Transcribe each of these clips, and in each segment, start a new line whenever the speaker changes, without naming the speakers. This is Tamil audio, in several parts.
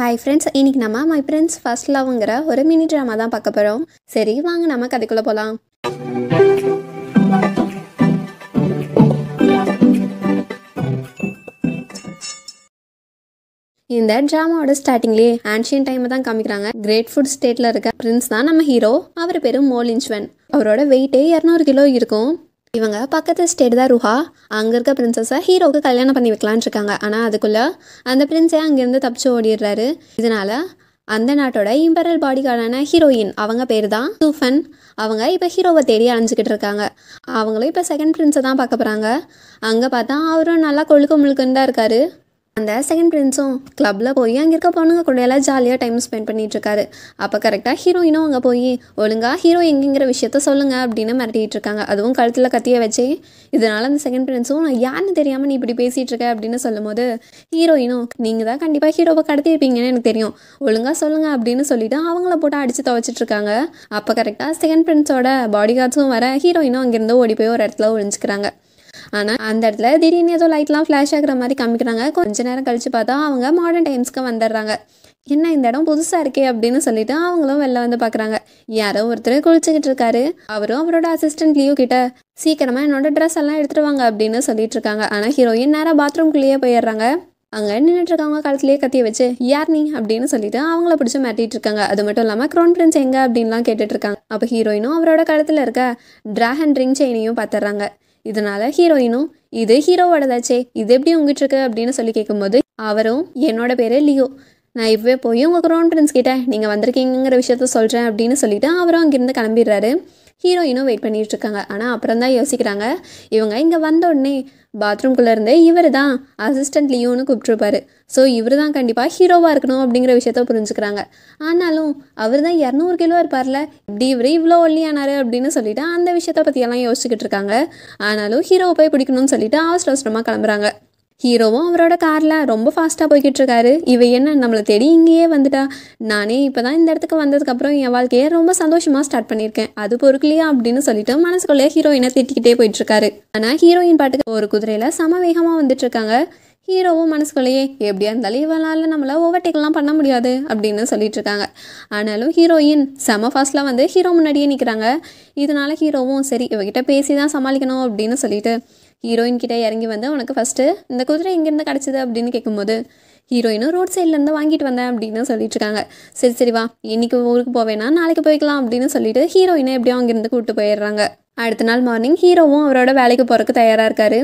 ஹாய் ஃப்ரெண்ட்ஸ் இன்றைக்கி நம்ம மை ஃப்ரெண்ட்ஸ் ஃபர்ஸ்ட் லவ்ங்கிற ஒரு மினி ட்ராமா தான் பார்க்க போகிறோம் சரி வாங்க நம்ம கதைக்குள்ளே போகலாம் இந்த ட்ராமாவோட ஸ்டார்டிங்லேயே ஆன்ஷியன் டைமை தான் காமிக்கிறாங்க கிரேட் ஃபுட் ஸ்டேட்டில் இருக்க பிரின்ஸ் தான் நம்ம ஹீரோ அவர் பேரும் மோலின்ஸ்வன் அவரோட வெயிட்டே இரநூறு கிலோ இருக்கும் இவங்க பக்கத்து ஸ்டேட் தான் ருஹா அங்கே இருக்க பிரின்சஸை ஹீரோவுக்கு கல்யாணம் பண்ணி வைக்கலான் இருக்காங்க ஆனால் அதுக்குள்ளே அந்த பிரின்ஸே அங்கேருந்து தப்பிச்சு ஓடிடுறாரு இதனால் அந்த நாட்டோட இம்பரல் பாடிகார்டான ஹீரோயின் அவங்க பேர் தான் சூஃபன் அவங்க இப்போ ஹீரோவை தேடி அழைஞ்சிக்கிட்டு இருக்காங்க அவங்களும் இப்போ செகண்ட் பிரின்ஸை தான் பார்க்க போகிறாங்க அங்கே பார்த்தா அவரும் நல்லா கொழுக்க முழுக்குன்னு தான் இருக்காரு அந்த செகண்ட் பிரின்ஸும் கிளப்பில் போய் அங்கே இருக்க பொண்ணுங்க கூட எல்லாம் ஜாலியாக டைம் ஸ்பெண்ட் பண்ணிகிட்ருக்காரு அப்போ கரெக்டாக ஹீரோயினும் அங்கே போய் ஒழுங்காக ஹீரோ எங்கேங்கிற விஷயத்த சொல்லுங்கள் அப்படின்னு மிரட்டிகிட்டு இருக்காங்க அதுவும் கழுத்தில் கத்திய வச்சு இதனால் அந்த செகண்ட் பிரின்ஸும் நான் யாருன்னு தெரியாமல் நீ இப்படி பேசிகிட்டு இருக்க அப்படின்னு சொல்லும்போது ஹீரோயினும் நீங்கள் தான் கண்டிப்பாக ஹீரோவை கடத்தியிருப்பீங்கன்னு எனக்கு தெரியும் ஒழுங்காக சொல்லுங்கள் அப்படின்னு சொல்லிவிட்டு அவங்கள போட்டு அடித்து இருக்காங்க அப்போ கரெக்டாக செகண்ட் பிரின்ஸோட பாடி கார்ட்ஸும் வர ஹீரோயினும் அங்கேருந்து ஓடி போய் ஒரு இடத்துல ஒழிஞ்சிக்கிறாங்க ஆனால் அந்த இடத்துல திடீர்னு ஏதோ லைட்லாம் ஃப்ளாஷ் ஆகிற மாதிரி காமிக்கிறாங்க கொஞ்ச நேரம் கழித்து பார்த்தா அவங்க மாடர்ன் டைம்ஸ்க்கு வந்துடுறாங்க என்ன இந்த இடம் புதுசாக இருக்கே அப்படின்னு சொல்லிட்டு அவங்களும் வெளில வந்து பார்க்குறாங்க யாரோ ஒருத்தர் குளிச்சுக்கிட்டு இருக்காரு அவரும் அவரோட அசிஸ்டன்ட் லியோ கிட்ட சீக்கிரமாக என்னோட ட்ரெஸ் எல்லாம் எடுத்துருவாங்க அப்படின்னு சொல்லிட்டு இருக்காங்க ஆனால் ஹீரோயின் நேராக பாத்ரூம்குள்ளேயே போயிடுறாங்க அங்கே நின்றுட்டு இருக்காங்க காலத்துலேயே கத்திய வச்சு யார் நீ அப்படின்னு சொல்லிட்டு அவங்கள பிடிச்சி மாட்டிட்டு இருக்காங்க அது மட்டும் இல்லாமல் க்ரௌன் பிரின்ஸ் எங்கே அப்படின்லாம் கேட்டுட்டு இருக்காங்க அப்போ ஹீரோயினும் அவரோட காலத்தில் இருக்க ட்ராகன் ரிங் செயினையும் பார்த்துறாங்க இதனால ஹீரோயினும் இது ஹீரோவோடதாச்சே இது எப்படி உங்ககிட்ட இருக்கு அப்படின்னு சொல்லி கேட்கும்போது அவரும் என்னோட பேரு லியோ நான் இப்போவே போய் உங்கள் க்ரௌன் பிரின்ஸ் கிட்டே நீங்கள் வந்திருக்கீங்கிற விஷயத்த சொல்கிறேன் அப்படின்னு சொல்லிவிட்டு அவரும் அங்கேருந்து கிளம்பிடுறாரு ஹீரோயினும் வெயிட் பண்ணிகிட்டு இருக்காங்க ஆனால் அப்புறம் தான் யோசிக்கிறாங்க இவங்க இங்கே வந்த உடனே இருந்தே இவர் தான் அசிஸ்டன்ட் லியோன்னு கூப்பிட்ருப்பாரு ஸோ இவர் தான் கண்டிப்பாக ஹீரோவாக இருக்கணும் அப்படிங்கிற விஷயத்த புரிஞ்சுக்கிறாங்க ஆனாலும் அவர் தான் இரநூறு கிலோ இருப்பார்ல இப்படி இவர் இவ்வளோ ஒல்லியானார் அப்படின்னு சொல்லிட்டு அந்த விஷயத்த பற்றியெல்லாம் யோசிச்சுக்கிட்டு இருக்காங்க ஆனாலும் ஹீரோவை போய் பிடிக்கணும்னு சொல்லிவிட்டு அவசர அவசரமாக கிளம்புறாங்க ஹீரோவும் அவரோட காரில் ரொம்ப ஃபாஸ்ட்டாக போய்கிட்டு இருக்காரு இவ என்ன நம்மளை தேடி இங்கேயே வந்துட்டா நானே இப்போ தான் இந்த இடத்துக்கு வந்ததுக்கப்புறம் என் வாழ்க்கையை ரொம்ப சந்தோஷமாக ஸ்டார்ட் பண்ணியிருக்கேன் அது பொறுக்கலையா அப்படின்னு சொல்லிட்டு மனசுக்குள்ளே ஹீரோயினை திட்டிக்கிட்டே போயிட்டுருக்காரு ஆனால் ஹீரோயின் பாட்டுக்கு ஒரு குதிரையில் சம வேகமாக வந்துட்டுருக்காங்க ஹீரோவும் மனசுக்குள்ளேயே எப்படியா இருந்தாலும் இவளால் நம்மளால் ஓவர்டேக்லாம் பண்ண முடியாது அப்படின்னு சொல்லிட்டு இருக்காங்க ஆனாலும் ஹீரோயின் செம ஃபாஸ்ட்லாம் வந்து ஹீரோ முன்னாடியே நிற்கிறாங்க இதனால ஹீரோவும் சரி இவகிட்ட பேசி தான் சமாளிக்கணும் அப்படின்னு சொல்லிட்டு ஹீரோயின் கிட்டே இறங்கி வந்து உனக்கு ஃபஸ்ட்டு இந்த குதிரை எங்கேருந்து கிடச்சிது அப்படின்னு கேட்கும்போது ஹீரோயினும் ரோட் சைட்லேருந்து வாங்கிட்டு வந்தேன் அப்படின்னு சொல்லிட்டு இருக்காங்க சரி சரி வா இன்னைக்கு ஊருக்கு போவேனா நாளைக்கு போய்க்கலாம் அப்படின்னு சொல்லிட்டு ஹீரோயினை எப்படியும் அங்கேருந்து கூப்பிட்டு போயிடுறாங்க அடுத்த நாள் மார்னிங் ஹீரோவும் அவரோட வேலைக்கு போகிறக்கு தயாராக இருக்கார்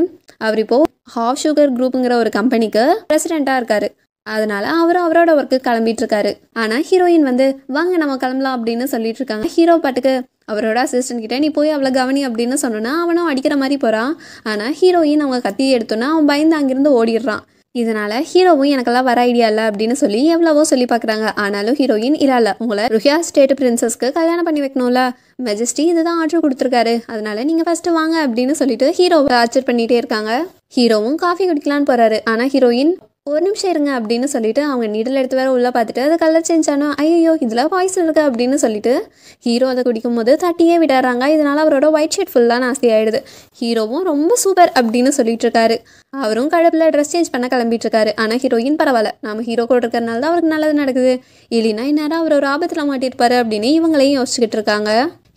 அவர் இப்போது ஹாஃப் சுகர் குரூப்புங்கிற ஒரு கம்பெனிக்கு ப்ரெசிடெண்ட்டாக இருக்கார் அதனால அவர் அவரோட ஒர்க்கு கிளம்பிட்டு இருக்காரு ஆனால் ஹீரோயின் வந்து வாங்க நம்ம கிளம்பலாம் அப்படின்னு சொல்லிட்டு இருக்காங்க ஹீரோ பாட்டுக்கு அவரோட அசிஸ்டன்ட் கிட்டே நீ போய் அவ்வளோ கவனி அப்படின்னு சொன்னோன்னா அவனும் அடிக்கிற மாதிரி போகிறான் ஆனால் ஹீரோயின் அவங்க கத்தி எடுத்தோன்னா அவன் பயந்து அங்கேருந்து ஓடிடுறான் இதனால் ஹீரோவும் எனக்கெல்லாம் வர ஐடியா இல்லை அப்படின்னு சொல்லி எவ்வளவோ சொல்லி பார்க்குறாங்க ஆனாலும் ஹீரோயின் இல்லாத உங்களை ருஹியா ஸ்டேட் பிரின்சஸ்க்கு கல்யாணம் பண்ணி வைக்கணும்ல மெஜஸ்டி இதுதான் ஆர்டர் கொடுத்துருக்காரு அதனால நீங்கள் ஃபஸ்ட்டு வாங்க அப்படின்னு சொல்லிட்டு ஹீரோவை ஆர்ச்சர் பண்ணிகிட்டே இருக்காங்க ஹீரோவும் காஃபி குடிக்கலான்னு போகிறாரு ஆனால் ஹீரோயின் ஒரு நிமிஷம் இருங்க அப்படின்னு சொல்லிட்டு அவங்க நீடல் எடுத்து வேற உள்ளே பார்த்துட்டு அது கலர் சேஞ்ச் ஆனோம் ஐயோ இதில் வாய்ஸ் இருக்குது அப்படின்னு சொல்லிட்டு ஹீரோ அதை குடிக்கும் போது தட்டியே விடாறாங்க இதனால் அவரோட ஒயிட் ஷர்ட் ஃபுல்லாக நாஸ்தி ஆகிடுது ஹீரோவும் ரொம்ப சூப்பர் அப்படின்னு சொல்லிட்டு இருக்காரு அவரும் கடப்பில் ட்ரெஸ் சேஞ்ச் பண்ண கிளம்பிட்டு இருக்காரு ஆனால் ஹீரோயின் பரவாயில்ல நம்ம ஹீரோ கூட இருக்கிறனால தான் அவருக்கு நல்லது நடக்குது இல்லைன்னா இந்நேரம் அவர் ஒரு ஆபத்தில் மாட்டியிருப்பாரு அப்படின்னு இவங்களையும் யோசிச்சுக்கிட்டு இருக்காங்க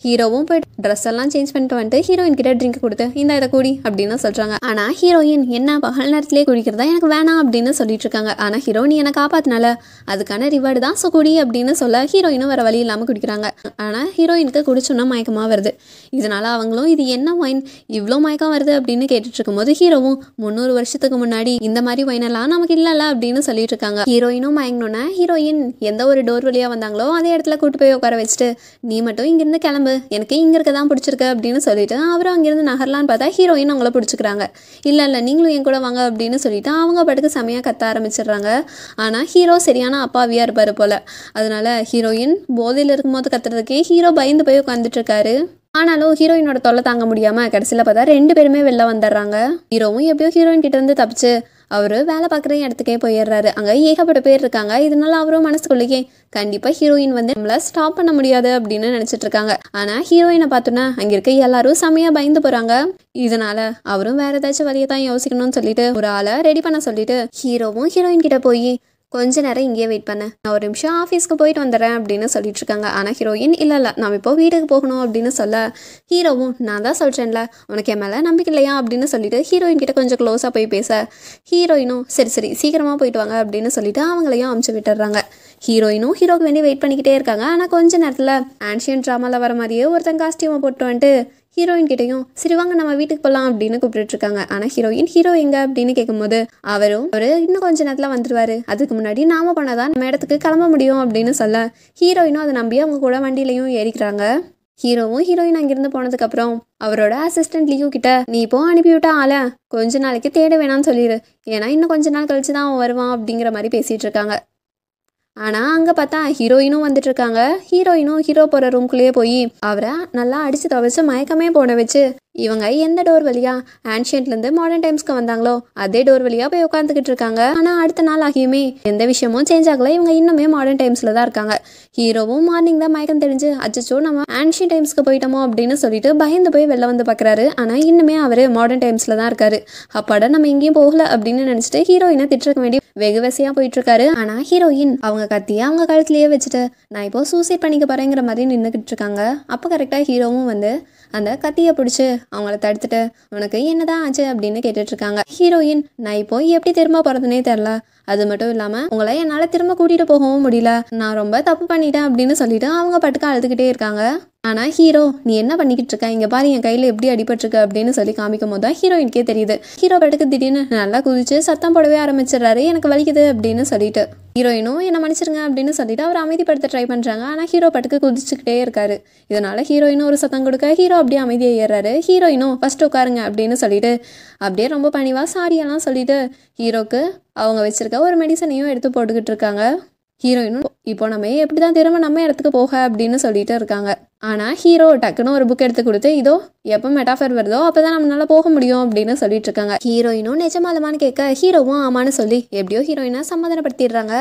ஹீரோவும் போய் ட்ரெஸ் எல்லாம் சேஞ்ச் பண்ணிட்டு வந்துட்டு ஹீரோயின் கிட்ட ட்ரிங்க் கொடுத்து இந்த இதை குடி அப்படின்னு சொல்கிறாங்க ஆனால் ஹீரோயின் என்ன பகல் நேரத்திலேயே குடிக்கிறதா எனக்கு வேணாம் அப்படின்னு சொல்லிட்டு இருக்காங்க ஆனால் ஹீரோயின் என்ன காப்பாத்தினால அதுக்கான ரிவார்டு தான் ஸோ குடி அப்படின்னு சொல்ல ஹீரோயினும் வேறு வழி இல்லாமல் குடிக்கிறாங்க ஆனால் ஹீரோயினுக்கு குடிச்சோன்னா மயக்கமாக வருது இதனால அவங்களும் இது என்ன ஒயின் இவ்வளோ மயக்கம் வருது அப்படின்னு கேட்டுட்டு இருக்கும் ஹீரோவும் முந்நூறு வருஷத்துக்கு முன்னாடி இந்த மாதிரி ஒயினெல்லாம் நமக்கு இல்லைல்ல அப்படின்னு சொல்லிட்டு இருக்காங்க ஹீரோயினும் மயங்கணும்னா ஹீரோயின் எந்த ஒரு டோர் வழியாக வந்தாங்களோ அதே இடத்துல கூட்டு போய் உட்கார வச்சுட்டு நீ மட்டும் இங்கேருந்து கிளம்பு எனக்கு இங்கே இருக்க தான் பிடிச்சிருக்கு அப்படின்னு சொல்லிட்டு அவரும் அங்கேருந்து நகரலான்னு பார்த்தா ஹீரோயின் அவங்கள பிடிச்சிக்கிறாங்க இல்லை இல்லை நீங்களும் என் கூட வாங்க அப்படின்னு சொல்லிவிட்டு அவங்க பாட்டுக்கு செமையாக கத்த ஆரம்பிச்சிடுறாங்க ஆனால் ஹீரோ சரியான அப்பாவியாக இருப்பார் போல் அதனால் ஹீரோயின் போதையில் இருக்கும்போது கத்துறதுக்கே ஹீரோ பயந்து போய் உட்காந்துட்ருக்காரு ஆனாலும் ஹீரோயினோட தொல்லை தாங்க முடியாமல் கடைசியில் பார்த்தா ரெண்டு பேருமே வெளில வந்துடுறாங்க ஹீரோவும் எப்பயோ ஹீரோயின் கிட்டேருந்து தப்பிச்சு அவர் வேலை பார்க்குற இடத்துக்கே போயிடுறாரு அங்கே ஏகப்பட்ட பேர் இருக்காங்க இதனால அவரும் மனசுக்குள்ளேயே கண்டிப்பாக ஹீரோயின் வந்து நம்மளை ஸ்டாப் பண்ண முடியாது அப்படின்னு நினச்சிட்டு இருக்காங்க ஆனால் ஹீரோயினை பார்த்தோன்னா அங்கே இருக்க எல்லாரும் செமையாக பயந்து போகிறாங்க இதனால அவரும் வேற ஏதாச்சும் வழியை தான் யோசிக்கணும்னு சொல்லிட்டு ஒரு ஆளை ரெடி பண்ண சொல்லிட்டு ஹீரோவும் ஹீரோயின் கிட்ட போய் கொஞ்ச நேரம் இங்கேயே வெயிட் பண்ணேன் நான் ஒரு நிமிஷம் ஆஃபீஸ்க்கு போயிட்டு வந்துடுறேன் அப்படின்னு சொல்லிட்டு இருக்காங்க ஆனால் ஹீரோயின் இல்லை இல்லை நான் இப்போ வீட்டுக்கு போகணும் அப்படின்னு சொல்ல ஹீரோவும் நான் தான் சொல்கிறேன்ல உனக்கு என் மேலே நம்பிக்கை இல்லையா அப்படின்னு சொல்லிட்டு ஹீரோயின் கிட்ட கொஞ்சம் க்ளோஸாக போய் பேச ஹீரோயினும் சரி சரி சீக்கிரமாக போயிட்டு வாங்க அப்படின்னு சொல்லிட்டு அவங்களையும் அமுச்சு விட்டுறாங்க ஹீரோயினும் ஹீரோக்கு வேண்டி வெயிட் பண்ணிக்கிட்டே இருக்காங்க ஆனால் கொஞ்ச நேரத்தில் ஆன்ஷியன் ட்ராமாவில் வர மாதிரியே ஒருத்தன் காஸ்டியூமை போட்டு வந்துட்டு ஹீரோயின் கிட்டையும் சரி வாங்க நம்ம வீட்டுக்கு போகலாம் அப்படின்னு கூப்பிட்டு இருக்காங்க ஆனால் ஹீரோயின் ஹீரோ எங்க அப்படின்னு கேட்கும்போது அவரும் அவரு இன்னும் கொஞ்ச நேரத்தில் வந்துருவாரு அதுக்கு முன்னாடி நாம பண்ணாதான் நம்ம இடத்துக்கு கிளம்ப முடியும் அப்படின்னு சொல்ல ஹீரோயினும் அதை நம்பி அவங்க கூட வண்டியிலையும் ஏறிக்கிறாங்க ஹீரோவும் ஹீரோயின் அங்கிருந்து போனதுக்கப்புறம் அவரோட அசிஸ்டன்ட் லியூ கிட்ட நீ இப்போ அனுப்பிவிட்டா ஆள கொஞ்ச நாளைக்கு தேட வேணாம்னு சொல்லிடு ஏன்னா இன்னும் கொஞ்ச நாள் கழிச்சு தான் அவன் வருவான் அப்படிங்கிற மாதிரி பேசிட்டு இருக்காங்க ஆனால் அங்கே பார்த்தா ஹீரோயினும் வந்துட்டு இருக்காங்க ஹீரோயினும் ஹீரோ போகிற ரூம்குள்ளேயே போய் அவரை நல்லா அடித்து துவைச்சு மயக்கமே போட வச்சு இவங்க எந்த டோர் வழியா ஆன்ஷியன்ட்லேருந்து மாடர்ன் டைம்ஸ்க்கு வந்தாங்களோ அதே டோர் வழியாக போய் உட்காந்துக்கிட்டு இருக்காங்க ஆனால் அடுத்த நாள் ஆகியுமே எந்த விஷயமும் சேஞ்ச் ஆகலை இவங்க இன்னுமே மாடர்ன் டைம்ஸில் தான் இருக்காங்க ஹீரோவும் மார்னிங் தான் மயக்கம் தெரிஞ்சு அச்சோ நம்ம ஆன்ஷியன் டைம்ஸ்க்கு போயிட்டோமோ அப்படின்னு சொல்லிட்டு பயந்து போய் வெளில வந்து பார்க்குறாரு ஆனால் இன்னுமே அவர் மாடர்ன் டைம்ஸில் தான் இருக்காரு அப்பாட நம்ம எங்கேயும் போகல அப்படின்னு நினச்சிட்டு ஹீரோயினை திட்டிருக்க வேண்டிய வெகு வசையாக போயிட்டுருக்காரு ஆனால் ஹீரோயின் அவங்க கத்தியை அவங்க கழுத்துலேயே வச்சுட்டு நான் இப்போ சூசைட் பண்ணிக்க போகிறேங்கிற மாதிரி நின்றுக்கிட்டு இருக்காங்க அப்போ கரெக்டாக ஹீரோவும் வந்து அந்த கத்தியை பிடிச்சி அவங்கள தடுத்துட்டு உனக்கு என்னதான் ஆச்சு அப்படின்னு இருக்காங்க ஹீரோயின் நான் இப்போ எப்படி திரும்ப போகிறதுனே தெரில அது மட்டும் இல்லாமல் உங்களை என்னால் திரும்ப கூட்டிகிட்டு போகவும் முடியல நான் ரொம்ப தப்பு பண்ணிட்டேன் அப்படின்னு சொல்லிட்டு அவங்க பட்டுக்கா அழுதுகிட்டே இருக்காங்க ஆனால் ஹீரோ நீ என்ன பண்ணிக்கிட்டு இருக்க இங்கே பாரு என் கையில் எப்படி அடிபட்டிருக்க அப்படின்னு சொல்லி காமிக்கும் போது தான் ஹீரோயினுக்கே தெரியுது ஹீரோ படுக்கு திடீர்னு நல்லா குதிச்சு சத்தம் போடவே ஆரம்பிச்சிடுறாரு எனக்கு வலிக்குது அப்படின்னு சொல்லிட்டு ஹீரோயினும் என்னை மன்னிச்சிருங்க அப்படின்னு சொல்லிட்டு அவர் அமைதிப்படுத்த ட்ரை பண்ணுறாங்க ஆனால் ஹீரோ படுக்க குதிச்சுக்கிட்டே இருக்காரு இதனால ஹீரோயினும் ஒரு சத்தம் கொடுக்க ஹீரோ அப்படியே அமைதியாக ஏறாரு ஹீரோயினும் ஃபர்ஸ்ட் உட்காருங்க அப்படின்னு சொல்லிட்டு அப்படியே ரொம்ப பணிவாக சாரியெல்லாம் சொல்லிட்டு ஹீரோக்கு அவங்க வச்சிருக்க ஒரு மெடிசனையும் எடுத்து போட்டுக்கிட்டு இருக்காங்க ஹீரோயினும் இப்போ நம்ம எப்படி தான் திரும்ப நம்ம இடத்துக்கு போக அப்படின்னு சொல்லிட்டு இருக்காங்க ஆனால் ஹீரோ டக்குன்னு ஒரு புக் எடுத்து கொடுத்து இதோ எப்போ மெட்டாஃபர் வருதோ அப்போ தான் நம்மளால போக முடியும் அப்படின்னு சொல்லிட்டு இருக்காங்க ஹீரோயினும் நிஜமாலமான்னு கேட்க ஹீரோவும் ஆமான்னு சொல்லி எப்படியோ ஹீரோயினா சமாதானப்படுத்திடுறாங்க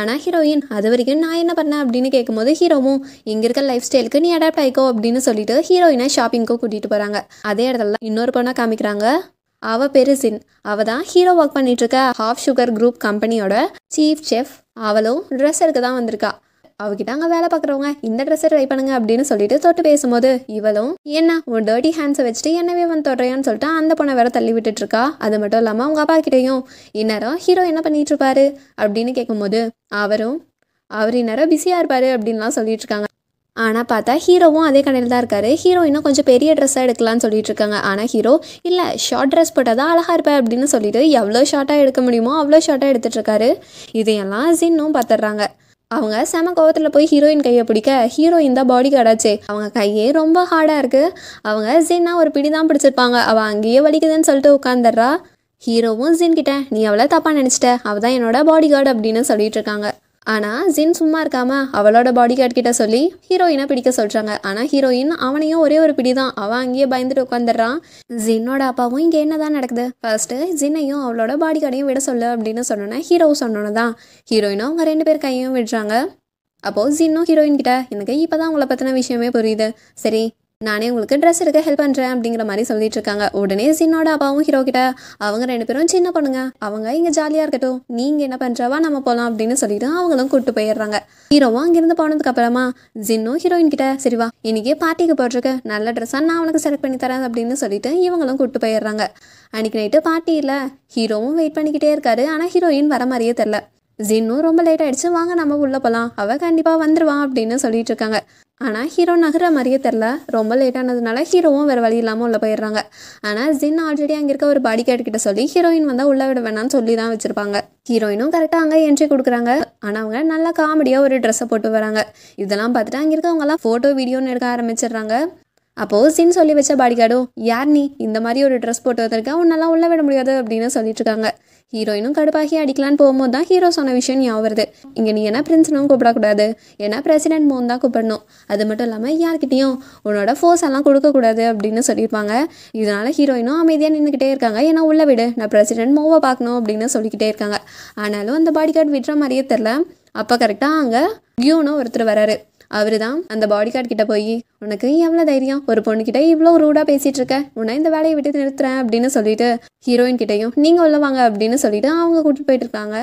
ஆனால் ஹீரோயின் அது வரைக்கும் நான் என்ன பண்ணேன் அப்படின்னு கேட்கும்போது ஹீரோவும் இங்கே இருக்க லைஃப் ஸ்டைலுக்கு நீ அடாப்ட் ஆயிக்கோ அப்படின்னு சொல்லிட்டு ஹீரோயினை ஷாப்பிங்க்கோ கூட்டிகிட்டு போகிறாங்க அதே இடத்துல இன்னொரு பொண்ணை காமிக்கிறாங்க அவள் பெருசின் அவள் தான் ஹீரோ ஒர்க் பண்ணிட்டு இருக்க ஹாஃப் சுகர் குரூப் கம்பெனியோட சீஃப் செஃப் அவளும் ட்ரெஸ் எடுக்க தான் வந்திருக்கா அவகிட்ட அங்கே வேலை பார்க்குறவங்க இந்த ட்ரெஸ்ஸை ட்ரை பண்ணுங்க அப்படின்னு சொல்லிட்டு தொட்டு பேசும்போது இவளும் என்ன உன் டேர்ட்டி ஹேண்ட்ஸை வச்சுட்டு என்னவே வந்து தொடுறையான்னு சொல்லிட்டு அந்த பொண்ணை வேற தள்ளி விட்டுட்டு இருக்கா அது மட்டும் இல்லாமல் அவங்க அப்பா கிட்டேயும் இந்நேரம் ஹீரோ என்ன பண்ணிட்டு இருப்பாரு அப்படின்னு கேட்கும்போது அவரும் அவர் இந்நேரம் பிஸியாக இருப்பார் அப்படின்லாம் சொல்லிட்டு இருக்காங்க ஆனால் பார்த்தா ஹீரோவும் அதே கடையில் தான் இருக்கார் ஹீரோ இன்னும் கொஞ்சம் பெரிய ட்ரெஸ்ஸாக எடுக்கலாம்னு சொல்லிட்டு இருக்காங்க ஆனால் ஹீரோ இல்லை ஷார்ட் ட்ரெஸ் போட்டால் தான் அழகாக இருப்பேன் அப்படின்னு சொல்லிட்டு எவ்வளோ ஷார்ட்டாக எடுக்க முடியுமோ அவ்வளோ ஷார்ட்டாக எடுத்துகிட்டு இருக்காரு இதையெல்லாம் ஜின்னும் பார்த்துட்றாங்க அவங்க செம கோவத்தில் போய் ஹீரோயின் கையை பிடிக்க ஹீரோயின் தான் பாடி கார்டாச்சே அவங்க கையே ரொம்ப ஹார்டாக இருக்குது அவங்க ஜின்னா ஒரு பிடி தான் பிடிச்சிருப்பாங்க அவள் அங்கேயே வலிக்குதுன்னு சொல்லிட்டு உட்காந்துடுறா ஹீரோவும் ஜின்கிட்ட நீ எவ்வளோ தப்பாக நினச்சிட்ட அவள் தான் என்னோட பாடி கார்டு அப்படின்னு சொல்லிட்டு இருக்காங்க ஆனால் ஜின் சும்மா இருக்காமல் அவளோட பாடி கார்டு கிட்ட சொல்லி ஹீரோயினை பிடிக்க சொல்கிறாங்க ஆனால் ஹீரோயின் அவனையும் ஒரே ஒரு பிடி தான் அவன் அங்கேயே பயந்துட்டு உட்காந்துடுறான் ஜின்னோட அப்பாவும் இங்கே என்ன தான் நடக்குது ஃபர்ஸ்ட்டு ஜின்னையும் அவளோட பாடி கார்டையும் விட சொல்லு அப்படின்னு சொன்னோன்னே ஹீரோ சொன்னோன்னு தான் ஹீரோயினும் அவங்க ரெண்டு பேர் கையும் விடுறாங்க அப்போது ஜின்னும் ஹீரோயின் கிட்ட எனக்கு இப்போ தான் உங்களை பற்றின விஷயமே புரியுது சரி நானே உங்களுக்கு ட்ரெஸ் எடுக்க ஹெல்ப் பண்ணுறேன் அப்படிங்கிற மாதிரி சொல்லிட்டு இருக்காங்க உடனே சின்னோட அப்பாவும் ஹீரோ கிட்ட அவங்க ரெண்டு பேரும் சின்ன பண்ணுங்க அவங்க இங்கே ஜாலியாக இருக்கட்டும் நீங்கள் என்ன பண்ணுறவா நம்ம போகலாம் அப்படின்னு சொல்லிட்டு அவங்களும் கூப்பிட்டு போயிடுறாங்க ஹீரோவும் அங்கிருந்து போனதுக்கு அப்புறமா ஜின்னும் ஹீரோயின் கிட்ட சரிவா இன்னைக்கே பார்ட்டிக்கு போட்டிருக்கு நல்ல ட்ரெஸ்ஸாக நான் அவனுக்கு செலக்ட் பண்ணி தரேன் அப்படின்னு சொல்லிட்டு இவங்களும் கூப்பிட்டு போயிடுறாங்க அன்னைக்கு நைட்டு பார்ட்டி இல்லை ஹீரோவும் வெயிட் பண்ணிக்கிட்டே இருக்காரு ஆனால் ஹீரோயின் வர மாதிரியே தெரில ஜின்னும் ரொம்ப லேட் ஆயிடுச்சு வாங்க நம்ம உள்ளே போகலாம் அவள் கண்டிப்பாக வந்துடுவான் அப்படின்னு சொல்லிட்டு இருக்காங்க ஆனால் ஹீரோ நகர மாதிரியே தெரில ரொம்ப லேட்டானதுனால ஹீரோவும் வேறு வழி இல்லாமல் உள்ளே போயிடுறாங்க ஆனால் ஜின் ஆல்ரெடி அங்கே இருக்க ஒரு பாடி கார்டு கிட்ட சொல்லி ஹீரோயின் வந்தால் உள்ளே விட வேணாம்னு சொல்லி தான் வச்சுருப்பாங்க ஹீரோயினும் கரெக்டாக அங்கே என்ட்ரி கொடுக்குறாங்க ஆனால் அவங்க நல்லா காமெடியாக ஒரு ட்ரெஸ்ஸை போட்டு வராங்க இதெல்லாம் பார்த்துட்டு அங்கே அவங்கலாம் ஃபோட்டோ வீடியோன்னு எடுக்க ஆரம்பிச்சிடுறாங்க அப்போது சின் சொல்லி வச்ச பாடிகார்டும் யார் நீ இந்த மாதிரி ஒரு ட்ரெஸ் போட்டு வந்திருக்கேன் உன்னெல்லாம் உள்ளே விட முடியாது அப்படின்னு சொல்லிட்டு இருக்காங்க ஹீரோயினும் கடுப்பாகி அடிக்கலான்னு போகும்போது தான் ஹீரோ சொன்ன விஷயம் ஞாபகம் வருது இங்கே நீ என்ன பிரின்ஸ்னும் கூப்பிடக்கூடாது ஏன்னா பிரசிடென்ட் மோன் தான் கூப்பிடணும் அது மட்டும் இல்லாமல் யார்கிட்டையும் உன்னோட ஃபோர்ஸ் எல்லாம் கொடுக்கக்கூடாது அப்படின்னு சொல்லியிருப்பாங்க இதனால் ஹீரோயினும் அமைதியாக நின்றுக்கிட்டே இருக்காங்க ஏன்னா உள்ள விடு நான் பிரசிடென்ட் மூவை பார்க்கணும் அப்படின்னு சொல்லிக்கிட்டே இருக்காங்க ஆனாலும் அந்த பாடி கார்டு விடுற மாதிரியே தெரில அப்போ கரெக்டாக அங்கே கியூனும் ஒருத்தர் வராரு அவர் தான் அந்த பாடி கார்டு கிட்ட போய் உனக்கு எவ்வளோ தைரியம் ஒரு பொண்ணுக்கிட்ட இவ்வளோ ரூடாக பேசிகிட்டு இருக்க உன்னை இந்த வேலையை விட்டு நிறுத்துறேன் அப்படின்னு சொல்லிட்டு ஹீரோயின் கிட்டையும் நீங்கள் உள்ள வாங்க அப்படின்னு சொல்லிட்டு அவங்க கூட்டிட்டு போயிட்டு இருக்காங்க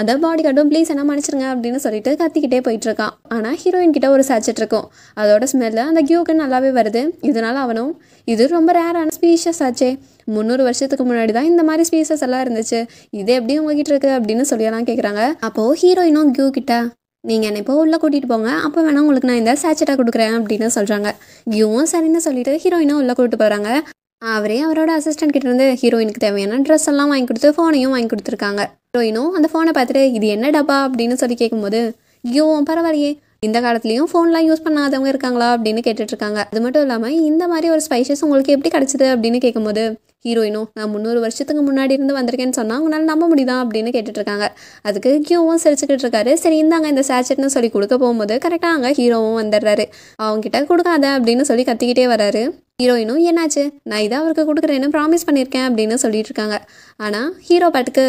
அந்த பாடி கார்டும் ப்ளீஸ் என்ன மன்னிச்சிருங்க அப்படின்னு சொல்லிட்டு கத்திக்கிட்டே போயிட்டுருக்கான் ஆனால் ஹீரோயின் கிட்ட ஒரு சாச்சட் இருக்கும் அதோட ஸ்மெல்லு அந்த கியூக்கு நல்லாவே வருது இதனால அவனும் இது ரொம்ப ரேரான ஸ்பீஷஸ் ஆச்சே முந்நூறு வருஷத்துக்கு முன்னாடி தான் இந்த மாதிரி ஸ்பீசஸ் எல்லாம் இருந்துச்சு இது எப்படி உங்ககிட்ட இருக்கு அப்படின்னு சொல்லி எல்லாம் கேட்குறாங்க அப்போது ஹீரோயினும் கியூ கிட்ட நீங்கள் என்னை இப்போ உள்ளே கூட்டிகிட்டு போங்க அப்போ வேணால் உங்களுக்கு நான் இந்த சேச்சட்டாக கொடுக்குறேன் அப்படின்னு சொல்கிறாங்க கியூவும் சரின்னு சொல்லிட்டு ஹீரோயினும் உள்ளே கூப்பிட்டு போகிறாங்க அவரே அவரோட அசிஸ்டன்ட் கிட்டேருந்து ஹீரோயினுக்கு தேவையான ட்ரெஸ் எல்லாம் வாங்கி கொடுத்து ஃபோனையும் வாங்கி கொடுத்துருக்காங்க ஹீரோயினும் அந்த ஃபோனை பார்த்துட்டு இது என்ன டப்பா அப்படின்னு சொல்லி கேட்கும்போது ஐயோ பரவாயில்லையே இந்த காலத்துலேயும் ஃபோன்லாம் யூஸ் பண்ணாதவங்க இருக்காங்களா அப்படின்னு கேட்டுட்ருக்காங்க அது மட்டும் இல்லாமல் இந்த மாதிரி ஒரு ஸ்பைசஸ் உங்களுக்கு எப்படி கிடச்சிது அப்படின்னு கேட்கும்போது ஹீரோயினும் நான் முந்நூறு வருஷத்துக்கு முன்னாடி இருந்து வந்திருக்கேன்னு சொன்னால் அவங்களால நம்ப முடியுதா அப்படின்னு கேட்டுட்ருக்காங்க அதுக்கு கியூவும் சிரிச்சுக்கிட்டு இருக்காரு சரி இந்தாங்க இந்த சேச்சட்னு சொல்லி கொடுக்க போகும்போது கரெக்டாக அங்கே ஹீரோவும் வந்துடுறாரு அவங்ககிட்ட கொடுக்காத அப்படின்னு சொல்லி கத்திக்கிட்டே வராரு ஹீரோயினும் என்னாச்சு நான் இதை அவருக்கு கொடுக்குறேன்னு ப்ராமிஸ் பண்ணியிருக்கேன் அப்படின்னு சொல்லிட்டு இருக்காங்க ஆனால் ஹீரோ பாட்டுக்கு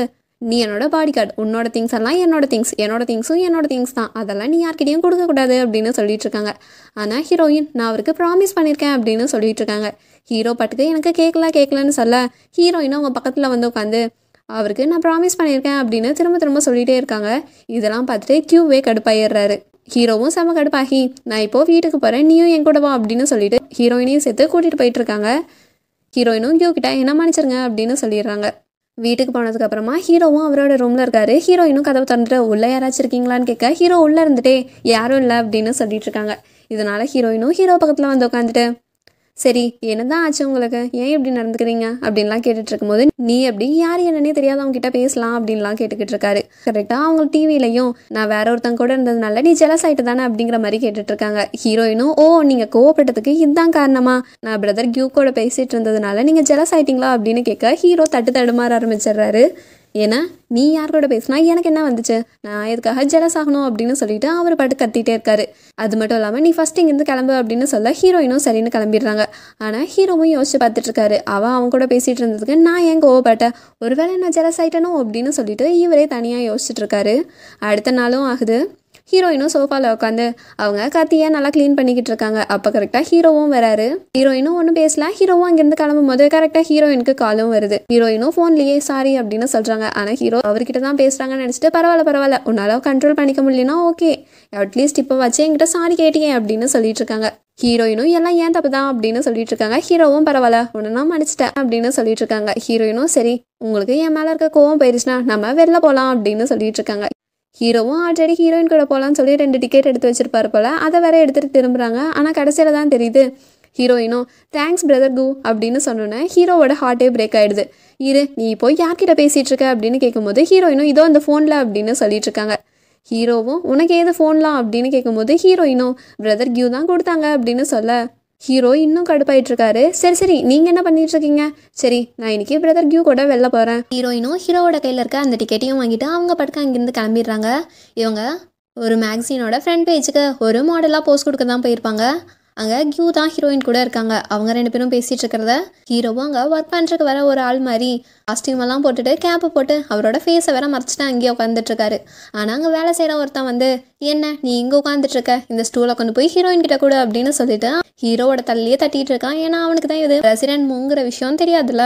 நீ என்னோட பாடி கார்டு உன்னோட திங்ஸ் எல்லாம் என்னோட திங்ஸ் என்னோட திங்ஸும் என்னோட திங்ஸ் தான் அதெல்லாம் நீ யார்கிட்டையும் கொடுக்கக்கூடாது அப்படின்னு சொல்லிட்டு இருக்காங்க ஆனால் ஹீரோயின் நான் அவருக்கு ப்ராமிஸ் பண்ணியிருக்கேன் அப்படின்னு சொல்லிட்டு இருக்காங்க ஹீரோ பாட்டுக்கு எனக்கு கேட்கல கேட்கலன்னு சொல்ல ஹீரோயினும் அவங்க பக்கத்தில் வந்து உட்காந்து அவருக்கு நான் ப்ராமிஸ் பண்ணியிருக்கேன் அப்படின்னு திரும்ப திரும்ப சொல்லிகிட்டே இருக்காங்க இதெல்லாம் பார்த்துட்டு கியூவே கடுப்பாயிடுறாரு ஹீரோவும் செம கடுப்பாகி நான் இப்போது வீட்டுக்கு போகிறேன் நீயும் என் கூட வா அப்படின்னு சொல்லிட்டு ஹீரோயினையும் சேர்த்து கூட்டிகிட்டு போயிட்டுருக்காங்க ஹீரோயினும் கியூ கிட்ட என்ன மன்னிச்சிருங்க அப்படின்னு சொல்லிடுறாங்க வீட்டுக்கு போனதுக்கப்புறமா ஹீரோவும் அவரோட ரூமில் இருக்காரு ஹீரோயினும் கதவை திறந்துட்டு உள்ளே யாராச்சும் இருக்கீங்களான்னு கேட்க ஹீரோ உள்ளே இருந்துட்டே யாரும் இல்லை அப்படின்னு சொல்லிட்டு இருக்காங்க இதனால் ஹீரோயினும் ஹீரோ பக்கத்தில் வந்து உட்காந்துட்டு சரி என்னதான் ஆச்சு உங்களுக்கு ஏன் இப்படி நடந்துக்கிறீங்க அப்படின்லாம் கேட்டுட்டு இருக்கும்போது நீ அப்படி யார் என்னன்னே தெரியாத அவங்க கிட்ட பேசலாம் அப்படின்லாம் கேட்டுக்கிட்டு இருக்காரு கரெக்டாக அவங்க டிவிலையும் நான் வேற ஒருத்தங்க கூட இருந்ததுனால நீ ஜெலஸ் ஆயிட்டு தானே அப்படிங்கிற மாதிரி கேட்டுட்டு இருக்காங்க ஹீரோயினும் ஓ நீங்கள் கோவப்பட்டதுக்கு இதுதான் காரணமா நான் பிரதர் கியூ கூட பேசிட்டு இருந்ததுனால நீங்க ஜெலஸ் ஆயிட்டீங்களா அப்படின்னு கேட்க ஹீரோ தட்டு தடுமாற ஆரம்பிச்சிடுறாரு ஏன்னா நீ யார் கூட பேசினா எனக்கு என்ன வந்துச்சு நான் எதுக்காக ஜெலஸ் ஆகணும் அப்படின்னு சொல்லிட்டு அவர் பாட்டு கத்திட்டே இருக்காரு அது மட்டும் இல்லாமல் நீ ஃபஸ்ட் இங்கேருந்து கிளம்பு அப்படின்னு சொல்ல ஹீரோயினும் சரின்னு கிளம்பிடுறாங்க ஆனால் ஹீரோவும் யோசிச்சு பார்த்துட்டு இருக்காரு அவன் அவன் கூட பேசிகிட்டு இருந்ததுக்கு நான் ஏன் கோவப்பட்டேன் ஒருவேளை நான் ஜெலஸ் ஆகிட்டனோ அப்படின்னு சொல்லிட்டு இவரே தனியாக யோசிச்சுட்டு இருக்காரு அடுத்த நாளும் ஆகுது ஹீரோயினும் சோஃபாவில் உட்காந்து அவங்க கத்தியை நல்லா க்ளீன் பண்ணிக்கிட்டு இருக்காங்க அப்போ கரெக்டாக ஹீரோவும் வராரு ஹீரோயினும் ஒன்றும் பேசல ஹீரோவும் அங்கேருந்து கிளம்பும் போது கரெக்டாக ஹீரோயினுக்கு காலும் வருது ஹீரோயினும் ஃபோன்லேயே சாரி அப்படின்னு சொல்கிறாங்க ஆனால் ஹீரோ அவர்கிட்ட தான் பேசுகிறாங்கன்னு நினச்சிட்டு பரவாயில்ல பரவாயில்ல உன்னால் கண்ட்ரோல் பண்ணிக்க முடியலனா ஓகே அட்லீஸ்ட் இப்போ வச்சு என்கிட்ட சாரி கேட்டீங்க அப்படின்னு சொல்லிட்டு இருக்காங்க ஹீரோயினும் எல்லாம் ஏன் தப்பு தான் அப்படின்னு சொல்லிட்டு இருக்காங்க ஹீரோவும் பரவாயில்ல உடனே மன்னிச்சிட்டேன் அப்படின்னு சொல்லிட்டு இருக்காங்க ஹீரோயினும் சரி உங்களுக்கு என் மேலே இருக்க கோவம் போயிருச்சுன்னா நம்ம வெளில போகலாம் அப்படின்னு சொல்லிட்டு இருக்காங்க ஹீரோவும் ஆல்ரெடி ஹீரோயின் கூட போகலான்னு சொல்லி ரெண்டு டிக்கெட் எடுத்து வச்சிருப்பாரு போல அதை வேற எடுத்துகிட்டு திரும்புறாங்க ஆனால் கடைசியில் தான் தெரியுது ஹீரோயினும் தேங்க்ஸ் பிரதர் கு அப்படின்னு சொன்னோன்னே ஹீரோவோட ஹார்ட்டே பிரேக் ஆகிடுது இரு நீ போய் யார்கிட்ட பேசிகிட்டு இருக்க அப்படின்னு கேட்கும்போது ஹீரோயினும் இதோ அந்த ஃபோனில் அப்படின்னு சொல்லிட்டு இருக்காங்க ஹீரோவும் உனக்கு ஏது ஃபோன்லாம் அப்படின்னு கேட்கும்போது ஹீரோயினும் பிரதர் கியூ தான் கொடுத்தாங்க அப்படின்னு சொல்ல ஹீரோ இன்னும் கடுப்பாயிட்டு இருக்காரு சரி சரி நீங்கள் என்ன பண்ணிட்டு இருக்கீங்க சரி நான் இன்னைக்கு பிரதர் கியூ கூட வெளில போகிறேன் ஹீரோயினும் ஹீரோவோட கையில் இருக்க அந்த டிக்கெட்டையும் வாங்கிட்டு அவங்க படுக்க அங்கிருந்து கிளம்பிடுறாங்க இவங்க ஒரு மேக்சினோட ஃப்ரண்ட் பேஜுக்கு ஒரு மாடலாக போஸ்ட் கொடுக்க தான் போயிருப்பாங்க அங்கே கியூ தான் ஹீரோயின் கூட இருக்காங்க அவங்க ரெண்டு பேரும் பேசிட்டு இருக்கிறத ஹீரோவும் அங்கே ஒர்க் பண்ணுறதுக்கு வர ஒரு ஆள் மாதிரி காஸ்டியூம் எல்லாம் போட்டுட்டு கேப்பை போட்டு அவரோட ஃபேஸை வேற மறைச்சிட்டு அங்கேயே உட்காந்துட்ருக்காரு ஆனால் அங்கே வேலை செய்கிற ஒருத்தன் வந்து என்ன நீ இங்கே உட்காந்துட்ருக்க இந்த ஸ்டூலை கொண்டு போய் ஹீரோயின் கிட்ட கூட அப்படின்னு சொல்லிட்டு ஹீரோவோட தள்ளியே தட்டிகிட்டு இருக்கான் ஏன்னா அவனுக்கு தான் இது ரெசிடென்ட் மூங்கிற விஷயம் தெரியாதுல்ல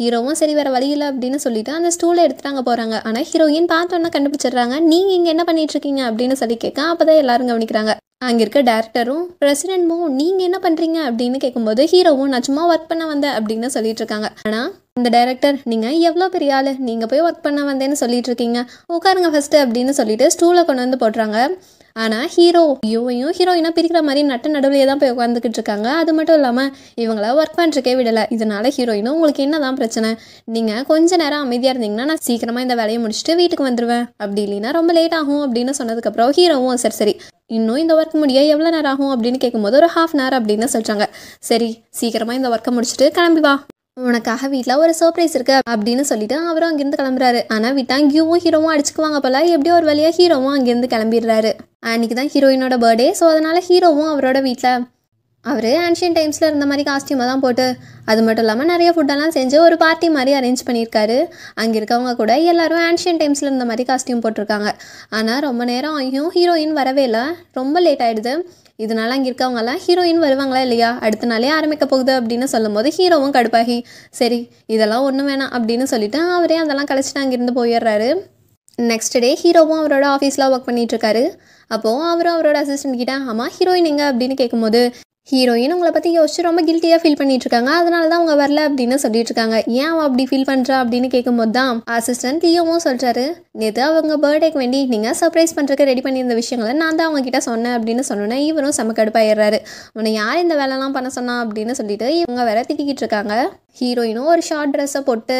ஹீரோவும் சரி வேற வழி இல்லை அப்படின்னு சொல்லிட்டு அந்த ஸ்டூலை எடுத்துட்டாங்க போகிறாங்க ஆனால் ஹீரோயின் பார்த்தோன்னா கண்டுபிடிச்சிடுறாங்க நீங்கள் இங்கே என்ன பண்ணிட்டு இருக்கீங்க அப்படின்னு சொல்லி கேட்க அப்போ தான் எல்லாரும் கவனிக்கிறாங்க அங்கே இருக்க டேரக்டரும் பிரசிடென்ட்மும் நீங்கள் என்ன பண்ணுறீங்க அப்படின்னு கேட்கும்போது ஹீரோவும் நான் சும்மா ஒர்க் பண்ண வந்தேன் அப்படின்னு சொல்லிட்டு இருக்காங்க ஆனால் இந்த டைரக்டர் நீங்கள் எவ்வளோ பெரிய ஆள் நீங்கள் போய் ஒர்க் பண்ண வந்தேன்னு சொல்லிட்டு இருக்கீங்க உட்காருங்க ஃபஸ்ட்டு அப்படின்னு சொல்லிட்டு ஸ்டூலை கொண்டு வந்து போடுறாங்க ஆனால் ஹீரோ யோவையும் ஹீரோயினாக பிரிக்கிற மாதிரி நட்ட நடுவிலே தான் போய் உட்காந்துக்கிட்டு இருக்காங்க அது மட்டும் இல்லாமல் இவங்கள ஒர்க் பண்ணுறக்கே விடலை இதனால் ஹீரோயினும் உங்களுக்கு என்ன தான் பிரச்சனை நீங்கள் கொஞ்சம் நேரம் அமைதியாக இருந்தீங்கன்னா நான் சீக்கிரமாக இந்த வேலையை முடிச்சுட்டு வீட்டுக்கு வந்துடுவேன் அப்படி இல்லைன்னா ரொம்ப லேட் ஆகும் அப்படின்னு சொன்னதுக்கப்புறம் ஹீரோவும் சரி சரி இன்னும் இந்த ஒர்க் முடிய எவ்வளோ நேரம் ஆகும் அப்படின்னு கேட்கும்போது ஒரு ஹாஃப் அன் ஹவர் அப்படின்னு சொல்கிறாங்க சரி சீக்கிரமாக இந்த ஒர்க்கை முடிச்சுட்டு கிளம்பி வா உனக்காக வீட்டில் ஒரு சர்ப்ரைஸ் இருக்கு அப்படின்னு சொல்லிட்டு அவரும் அங்கேருந்து கிளம்புறாரு ஆனால் விட்டா கியூவும் ஹீரோவும் அடிச்சுக்குவாங்க போல எப்படி ஒரு வழியாக ஹீரோவும் அங்கேருந்து கிளம்பிடுறாரு அன்னைக்கு தான் ஹீரோயினோட பர்த்டே ஸோ அதனால ஹீரோவும் அவரோட வீட்டில் அவர் ஆன்ஷியன் டைம்ஸில் இருந்த மாதிரி காஸ்டியூமாக தான் போட்டு அது மட்டும் இல்லாமல் நிறைய ஃபுட்டெல்லாம் செஞ்சு ஒரு பார்ட்டி மாதிரி அரேஞ்ச் பண்ணியிருக்காரு அங்கே இருக்கவங்க கூட எல்லாரும் ஆன்ஷியன் டைம்ஸில் இருந்த மாதிரி காஸ்டியூம் போட்டிருக்காங்க ஆனால் ரொம்ப நேரம் ஆகியும் ஹீரோயின் வரவே இல்லை ரொம்ப லேட் ஆகிடுது இதனால் அங்கே இருக்கவங்கெல்லாம் ஹீரோயின் வருவாங்களா இல்லையா அடுத்த நாளே ஆரம்பிக்க போகுது அப்படின்னு சொல்லும்போது ஹீரோவும் கடுப்பாகி சரி இதெல்லாம் ஒன்றும் வேணாம் அப்படின்னு சொல்லிட்டு அவரே அதெல்லாம் கழிச்சிட்டு அங்கேருந்து போயிடுறாரு நெக்ஸ்ட் டே ஹீரோவும் அவரோட ஆஃபீஸில் ஒர்க் பண்ணிகிட்ருக்காரு அப்போது அவரும் அவரோட அசிஸ்டன்ட் கிட்ட ஆமாம் ஹீரோயின் எங்கே அப்படின்னு கேட்கும்போது ஹீரோயின் உங்களை பற்றி யோசிச்சு ரொம்ப கில்ட்டியாக ஃபீல் பண்ணிட்டுருக்காங்க அதனால தான் அவங்க வரல அப்படின்னு சொல்லிட்டு இருக்காங்க ஏன் அவள் அப்படி ஃபீல் பண்ணுறா அப்படின்னு கேட்கும்போது தான் அசிஸ்டன்ட் லியோவும் சொல்கிறாரு நேற்று அவங்க பர்த்டேக்கு வேண்டி நீங்கள் சர்ப்ரைஸ் பண்ணுறக்கு ரெடி பண்ணியிருந்த விஷயங்களை நான் தான் அவங்க கிட்ட சொன்னேன் அப்படின்னு சொன்னோன்னே இவரும் செம கடுப்பாயிடுறாரு உன்னை யார் இந்த வேலைலாம் பண்ண சொன்னா அப்படின்னு சொல்லிட்டு இவங்க வேற திட்டிக்கிட்டு இருக்காங்க ஹீரோயினும் ஒரு ஷார்ட் ட்ரெஸ்ஸை போட்டு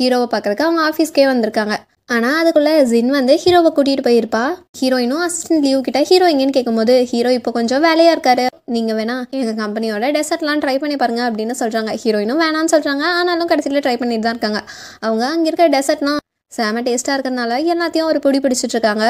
ஹீரோவை பார்க்குறக்கு அவங்க ஆஃபீஸ்க்கே வந்திருக்காங்க ஆனால் அதுக்குள்ளே ஜின் வந்து ஹீரோவை கூட்டிகிட்டு போயிருப்பா ஹீரோயினும் அசிஸ்டன்ட் லீவ் கிட்ட ஹீரோ எங்கேன்னு கேட்கும்போது ஹீரோ இப்போ கொஞ்சம் வேலையாக இருக்காரு நீங்கள் வேணா எங்கள் கம்பெனியோட டெசர்ட்லாம் ட்ரை பண்ணி பாருங்க அப்படின்னு சொல்கிறாங்க ஹீரோயினும் வேணான்னு சொல்கிறாங்க ஆனாலும் கடைசியில் ட்ரை பண்ணிட்டு தான் இருக்காங்க அவங்க அங்கே இருக்கிற டெசர்ட்லாம் செம டேஸ்ட்டாக இருக்கிறனால எல்லாத்தையும் ஒரு பொடி பிடிச்சிட்ருக்காங்க